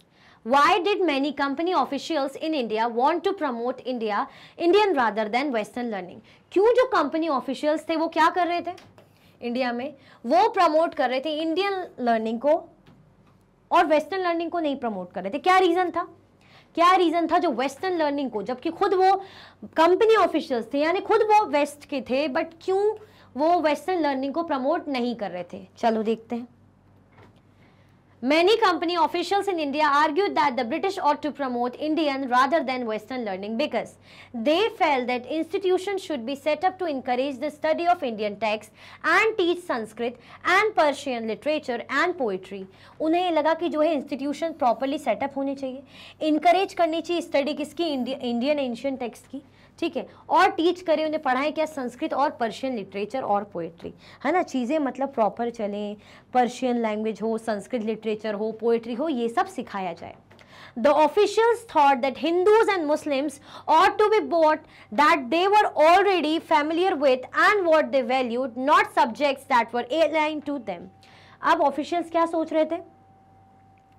Why did many company officials in India want to promote India, Indian rather than Western learning? क्यों जो company officials थे वो क्या कर रहे थे india में वो promote कर रहे थे indian learning को और western learning को नहीं promote कर रहे थे क्या reason था क्या रीज़न था जो वेस्टर्न लर्निंग को जबकि खुद वो कंपनी ऑफिशियल्स थे यानी खुद वो वेस्ट के थे बट क्यों वो वेस्टर्न लर्निंग को प्रमोट नहीं कर रहे थे चलो देखते हैं Many company officials in India argued that the British ought to promote Indian rather than Western learning because they felt that institutions should be set up to encourage the study of Indian texts and teach Sanskrit and Persian literature and poetry. उन्हें ये लगा कि जो है institution properly set up होने चाहिए, encourage करनी चाहिए study किसकी Indian ancient texts की. ठीक है और टीच करें उन्हें पढ़ाएं क्या संस्कृत और पर्शियन लिटरेचर और पोएट्री है ना चीज़ें मतलब प्रॉपर चलें पर्शियन लैंग्वेज हो संस्कृत लिटरेचर हो पोएट्री हो ये सब सिखाया जाए the officials thought that Hindus and Muslims ought to be taught that they were already familiar with and what they value not subjects that were alien to them अब officials क्या सोच रहे थे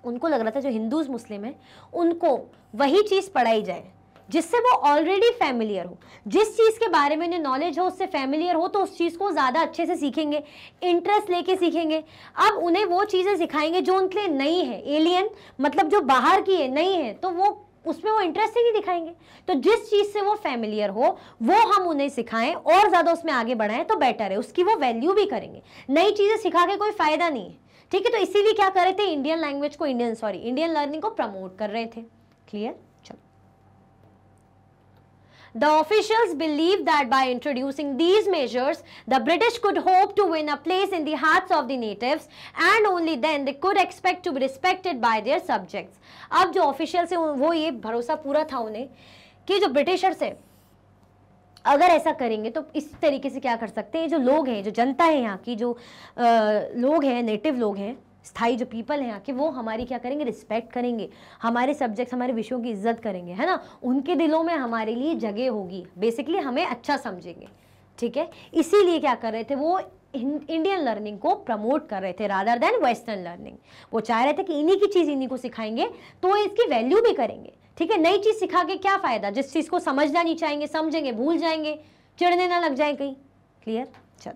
उनको लग रहा था जो हिंदूज मुस्लिम हैं उनको वही चीज़ पढ़ाई जाए जिससे वो ऑलरेडी फैमिलियर हो जिस चीज़ के बारे में उन्हें नॉलेज हो उससे फैमिलियर हो तो उस चीज़ को ज़्यादा अच्छे से सीखेंगे इंटरेस्ट लेके सीखेंगे अब उन्हें वो चीज़ें सिखाएंगे जो उनके लिए नई है एलियन मतलब जो बाहर की है नई है तो वो उसमें वो इंटरेस्ट ही नहीं दिखाएंगे तो जिस चीज़ से वो फैमिलियर हो वो हम उन्हें सिखाएं और ज़्यादा उसमें आगे बढ़ाएं तो बेटर है उसकी वो वैल्यू भी करेंगे नई चीज़ें सिखा के कोई फ़ायदा नहीं है ठीक है तो इसीलिए क्या कर रहे थे इंडियन लैंग्वेज को इंडियन सॉरी इंडियन लर्निंग को प्रमोट कर रहे थे clear The officials believed that by introducing these measures, the British could hope to win a place in the hearts of the natives and only then they could expect to be respected by their subjects. ab jo officials हैं वो ये भरोसा पूरा था उन्हें कि जो Britishers हैं अगर ऐसा करेंगे तो इस तरीके से क्या कर सकते हैं जो लोग हैं जो जनता है यहाँ की जो आ, लोग हैं नेटिव लोग हैं स्थाई जो पीपल हैं यहाँ के वो हमारी क्या करेंगे रिस्पेक्ट करेंगे हमारे सब्जेक्ट्स हमारे विषयों की इज्जत करेंगे है ना उनके दिलों में हमारे लिए जगह होगी बेसिकली हमें अच्छा समझेंगे ठीक है इसीलिए क्या कर रहे थे वो इंडियन लर्निंग को प्रमोट कर रहे थे रादर देन वेस्टर्न लर्निंग वो चाह रहे थे कि इन्हीं की चीज़ इन्हीं को सिखाएंगे तो इसकी वैल्यू भी करेंगे ठीक है नई चीज़ सिखा के क्या फ़ायदा जिस चीज़ को समझना नहीं चाहेंगे समझेंगे भूल जाएंगे चिड़ने ना लग जाए कहीं क्लियर चलो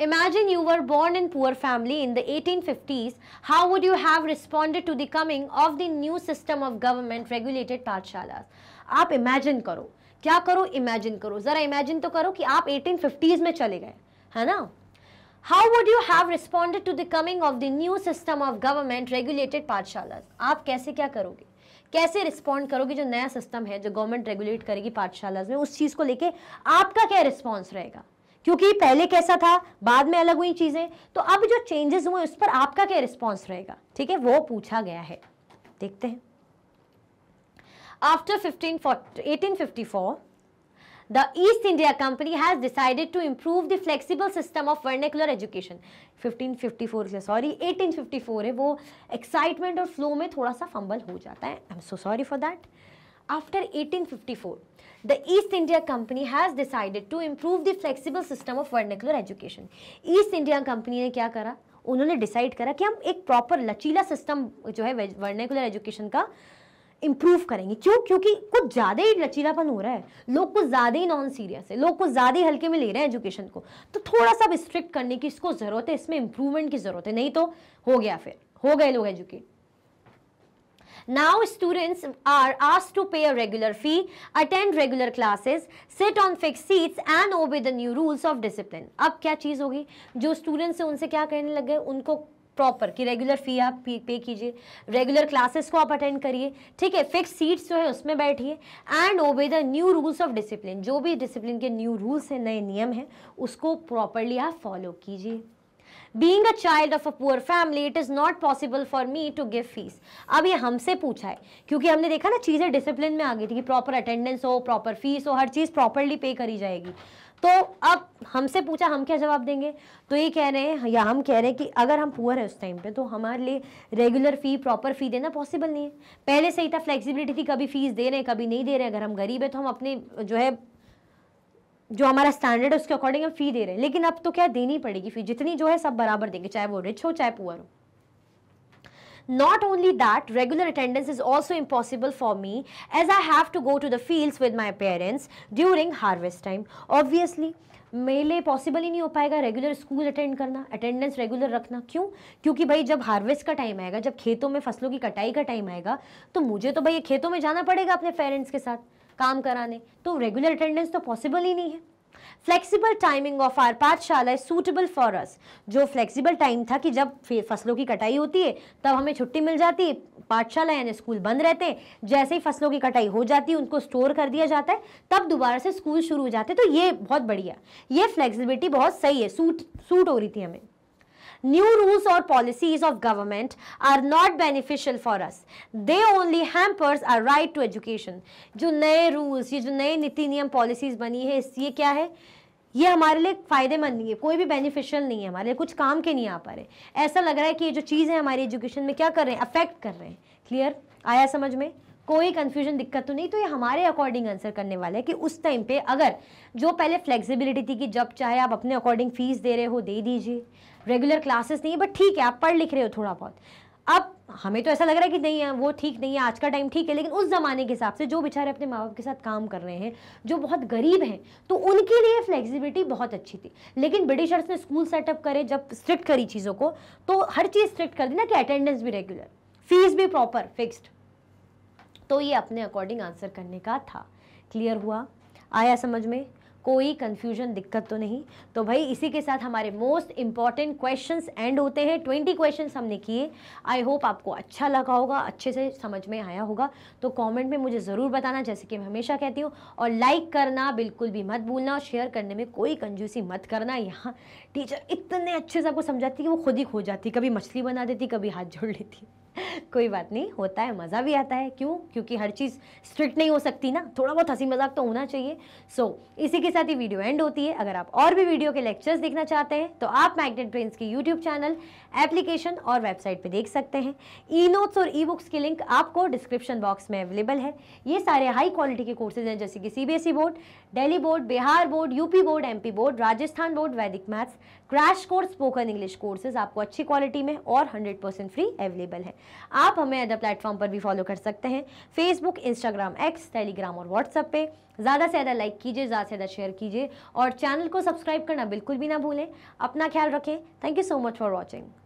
Imagine you were born in poor family in the 1850s. How would you have responded to the coming of the new system of government regulated pathshalas आप imagine करो क्या करो imagine करो ज़रा imagine तो करो कि आप 1850s में चले गए है ना How would you have responded to the coming of the new system of government regulated pathshalas आप कैसे क्या करोगे कैसे रिस्पॉन्ड करोगे जो नया सिस्टम है जो गवर्नमेंट रेगुलेट करेगी पाठशालाज में उस चीज़ को लेके आपका क्या रिस्पॉन्स रहेगा क्योंकि पहले कैसा था बाद में अलग हुई चीज़ें तो अब जो चेंजेस हुए उस पर आपका क्या रिस्पॉन्स रहेगा ठीक है वो पूछा गया है देखते हैं after fifteen eighteen fifty four the East India Company has decided to improve the flexible system of vernacular education. 1554 sorry 1854 है वो एक्साइटमेंट और फ्लो में थोड़ा सा फंबल हो जाता है I am so sorry for that after 1854 the East India Company has decided to improve the flexible system of vernacular education. East India Company ने क्या करा उन्होंने डिसाइड करा कि हम एक प्रॉपर लचीला सिस्टम जो है vernacular एजुकेशन का इम्प्रूव करेंगे क्यों क्योंकि कुछ ज़्यादा ही लचीलापन हो रहा है लोग कुछ ज़्यादा ही नॉन सीरियस है लोग कुछ ज़्यादा ही हल्के में ले रहे हैं एजुकेशन को तो थोड़ा सा स्ट्रिक्ट करने की इसको ज़रूरत है इसमें इम्प्रूवमेंट की ज़रूरत है नहीं तो हो गया फिर हो गए लोग educate Now students are asked to pay a regular fee, attend regular classes, sit on fixed seats and obey the new rules of discipline. अब क्या चीज़ होगी जो स्टूडेंट्स हैं उनसे क्या करने लग गए उनको प्रॉपर कि रेगुलर फ़ी आप पे कीजिए रेगुलर क्लासेस को आप अटेंड करिए ठीक है फिक्स सीट्स जो है उसमें बैठिए and obey the new rules of discipline जो भी डिसिप्लिन के न्यू रूल्स हैं नए नियम हैं उसको प्रॉपरली आप फॉलो कीजिए being a child of a poor family it is not possible for me to give fees अब ये हमसे पूछा है क्योंकि हमने देखा ना चीज़ें डिसिप्लिन में आ गई थी कि प्रॉपर अटेंडेंस हो प्रॉपर फीस हो हर चीज़ प्रॉपरली पे करी जाएगी तो अब हमसे पूछा हम क्या जवाब देंगे तो ये कह रहे हैं या हम कह रहे हैं कि अगर हम पुअर है उस टाइम पे तो हमारे लिए रेगुलर फ़ी प्रॉपर फ़ी देना पॉसिबल नहीं है पहले से ही था फ्लेक्सिबिलिटी थी कभी फ़ीस दे रहे हैं कभी नहीं दे रहे हैं अगर हम गरीब है तो हम अपने जो है जो हमारा स्टैंडर्ड है उसके अकॉर्डिंग हम फ़ी दे रहे हैं लेकिन अब तो क्या देनी पड़ेगी फ़ी जितनी जो है सब बराबर देंगे चाहे वो रिच हो चाहे पुअर हो not only that regular attendance is also impossible for me as i have to go to the fields with my parents during harvest time obviously मेरे लिए पॉसिबल ही नहीं हो पाएगा रेगुलर स्कूल अटेंड करना अटेंडेंस रेगुलर रखना क्यों क्योंकि भाई जब हार्वेस्ट का टाइम आएगा जब खेतों में फसलों की कटाई का टाइम आएगा तो मुझे तो भाई खेतों में जाना पड़ेगा अपने पेरेंट्स के साथ काम कराने तो रेगुलर अटेंडेंस तो पॉसिबल ही नहीं है फ्लेक्सिबल टाइमिंग ऑफ आर पाठशाला सूटेबल फॉर अस जो फ्लेक्सिबल टाइम था कि जब फसलों की कटाई होती है तब हमें छुट्टी मिल जाती है पाठशाला यानी स्कूल बंद रहते हैं जैसे ही फसलों की कटाई हो जाती है उनको स्टोर कर दिया जाता है तब दोबारा से स्कूल शुरू हो जाते हैं तो ये बहुत बढ़िया ये फ्लेक्सिबिलिटी बहुत सही है सूट सूट हो रही थी हमें new rules or policies of government are not beneficial for us. They only hampers our right to education. जो नए rules, ये जो नए नीति नियम policies बनी है ये क्या है ये हमारे लिए फ़ायदेमंद नहीं है कोई भी बेनिफिशियल नहीं है हमारे लिए कुछ काम के नहीं आ पा रहे ऐसा लग रहा है कि ये जो चीज़ है हमारी एजुकेशन में क्या कर रहे हैं अफेक्ट कर रहे हैं क्लियर आया समझ में कोई कन्फ्यूजन दिक्कत तो नहीं तो ये हमारे अकॉर्डिंग आंसर करने वाले हैं कि उस टाइम पे अगर जो पहले फ्लेक्सिबिलिटी थी कि जब चाहे आप अपने अकॉर्डिंग फ़ीस दे रहे हो दे दीजिए रेगुलर क्लासेस नहीं है बट ठीक है आप पढ़ लिख रहे हो थोड़ा बहुत अब हमें तो ऐसा लग रहा है कि नहीं है वो ठीक नहीं है आज का टाइम ठीक है लेकिन उस ज़माने के हिसाब से जो बेचारे अपने माँ बाप के साथ काम कर रहे हैं जो बहुत गरीब हैं तो उनके लिए फ्लेक्सिबिलिटी बहुत अच्छी थी लेकिन ब्रिटिशर्स ने स्कूल सेटअप करे जब स्ट्रिक्ट करी चीज़ों को तो हर चीज़ स्ट्रिक्ट कर दी ना कि अटेंडेंस भी रेगुलर फीस भी प्रॉपर फिक्स्ड तो ये अपने अकॉर्डिंग आंसर करने का था क्लियर हुआ आया समझ में कोई कन्फ्यूजन दिक्कत तो नहीं तो भाई इसी के साथ हमारे मोस्ट इंपॉर्टेंट क्वेश्चन एंड होते हैं ट्वेंटी क्वेश्चन हमने किए आई होप आपको अच्छा लगा होगा अच्छे से समझ में आया होगा तो कमेंट में मुझे ज़रूर बताना जैसे कि मैं हमेशा कहती हूँ और लाइक करना बिल्कुल भी मत भूलना और शेयर करने में कोई कंजूसी मत करना यहाँ टीचर इतने अच्छे से आपको समझाती कि वो खुद ही खो जाती कभी मछली बना देती कभी हाथ जोड़ लेती कोई बात नहीं होता है मज़ा भी आता है क्यों क्योंकि हर चीज़ स्ट्रिक्ट नहीं हो सकती ना थोड़ा बहुत हंसी मजाक तो होना चाहिए सो so, इसी के साथ ही वीडियो एंड होती है अगर आप और भी वीडियो के लेक्चर्स देखना चाहते हैं तो आप मैग्नेट ब्रेन्स के यूट्यूब चैनल एप्लीकेशन और वेबसाइट पर देख सकते हैं ई नोट्स और ई बुक्स के लिंक आपको डिस्क्रिप्शन बॉक्स में अवेलेबल है ये सारे हाई क्वालिटी के कोर्सेज हैं जैसे कि C board Delhi board Bihar board UP board MP board Rajasthan board Vedic maths crash course spoken English courses आपको अच्छी क्वालिटी में और 100 परसेंट फ्री अवेलेबल है आप हमें अदर प्लेटफॉर्म पर भी फॉलो कर सकते हैं फेसबुक इंस्टाग्राम एक्स टेलीग्राम और व्हाट्सएप पे ज़्यादा से ज़्यादा लाइक कीजिए ज़्यादा से ज़्यादा शेयर कीजिए और चैनल को सब्सक्राइब करना बिल्कुल भी ना भूलें अपना ख्याल रखें thank you so much for watching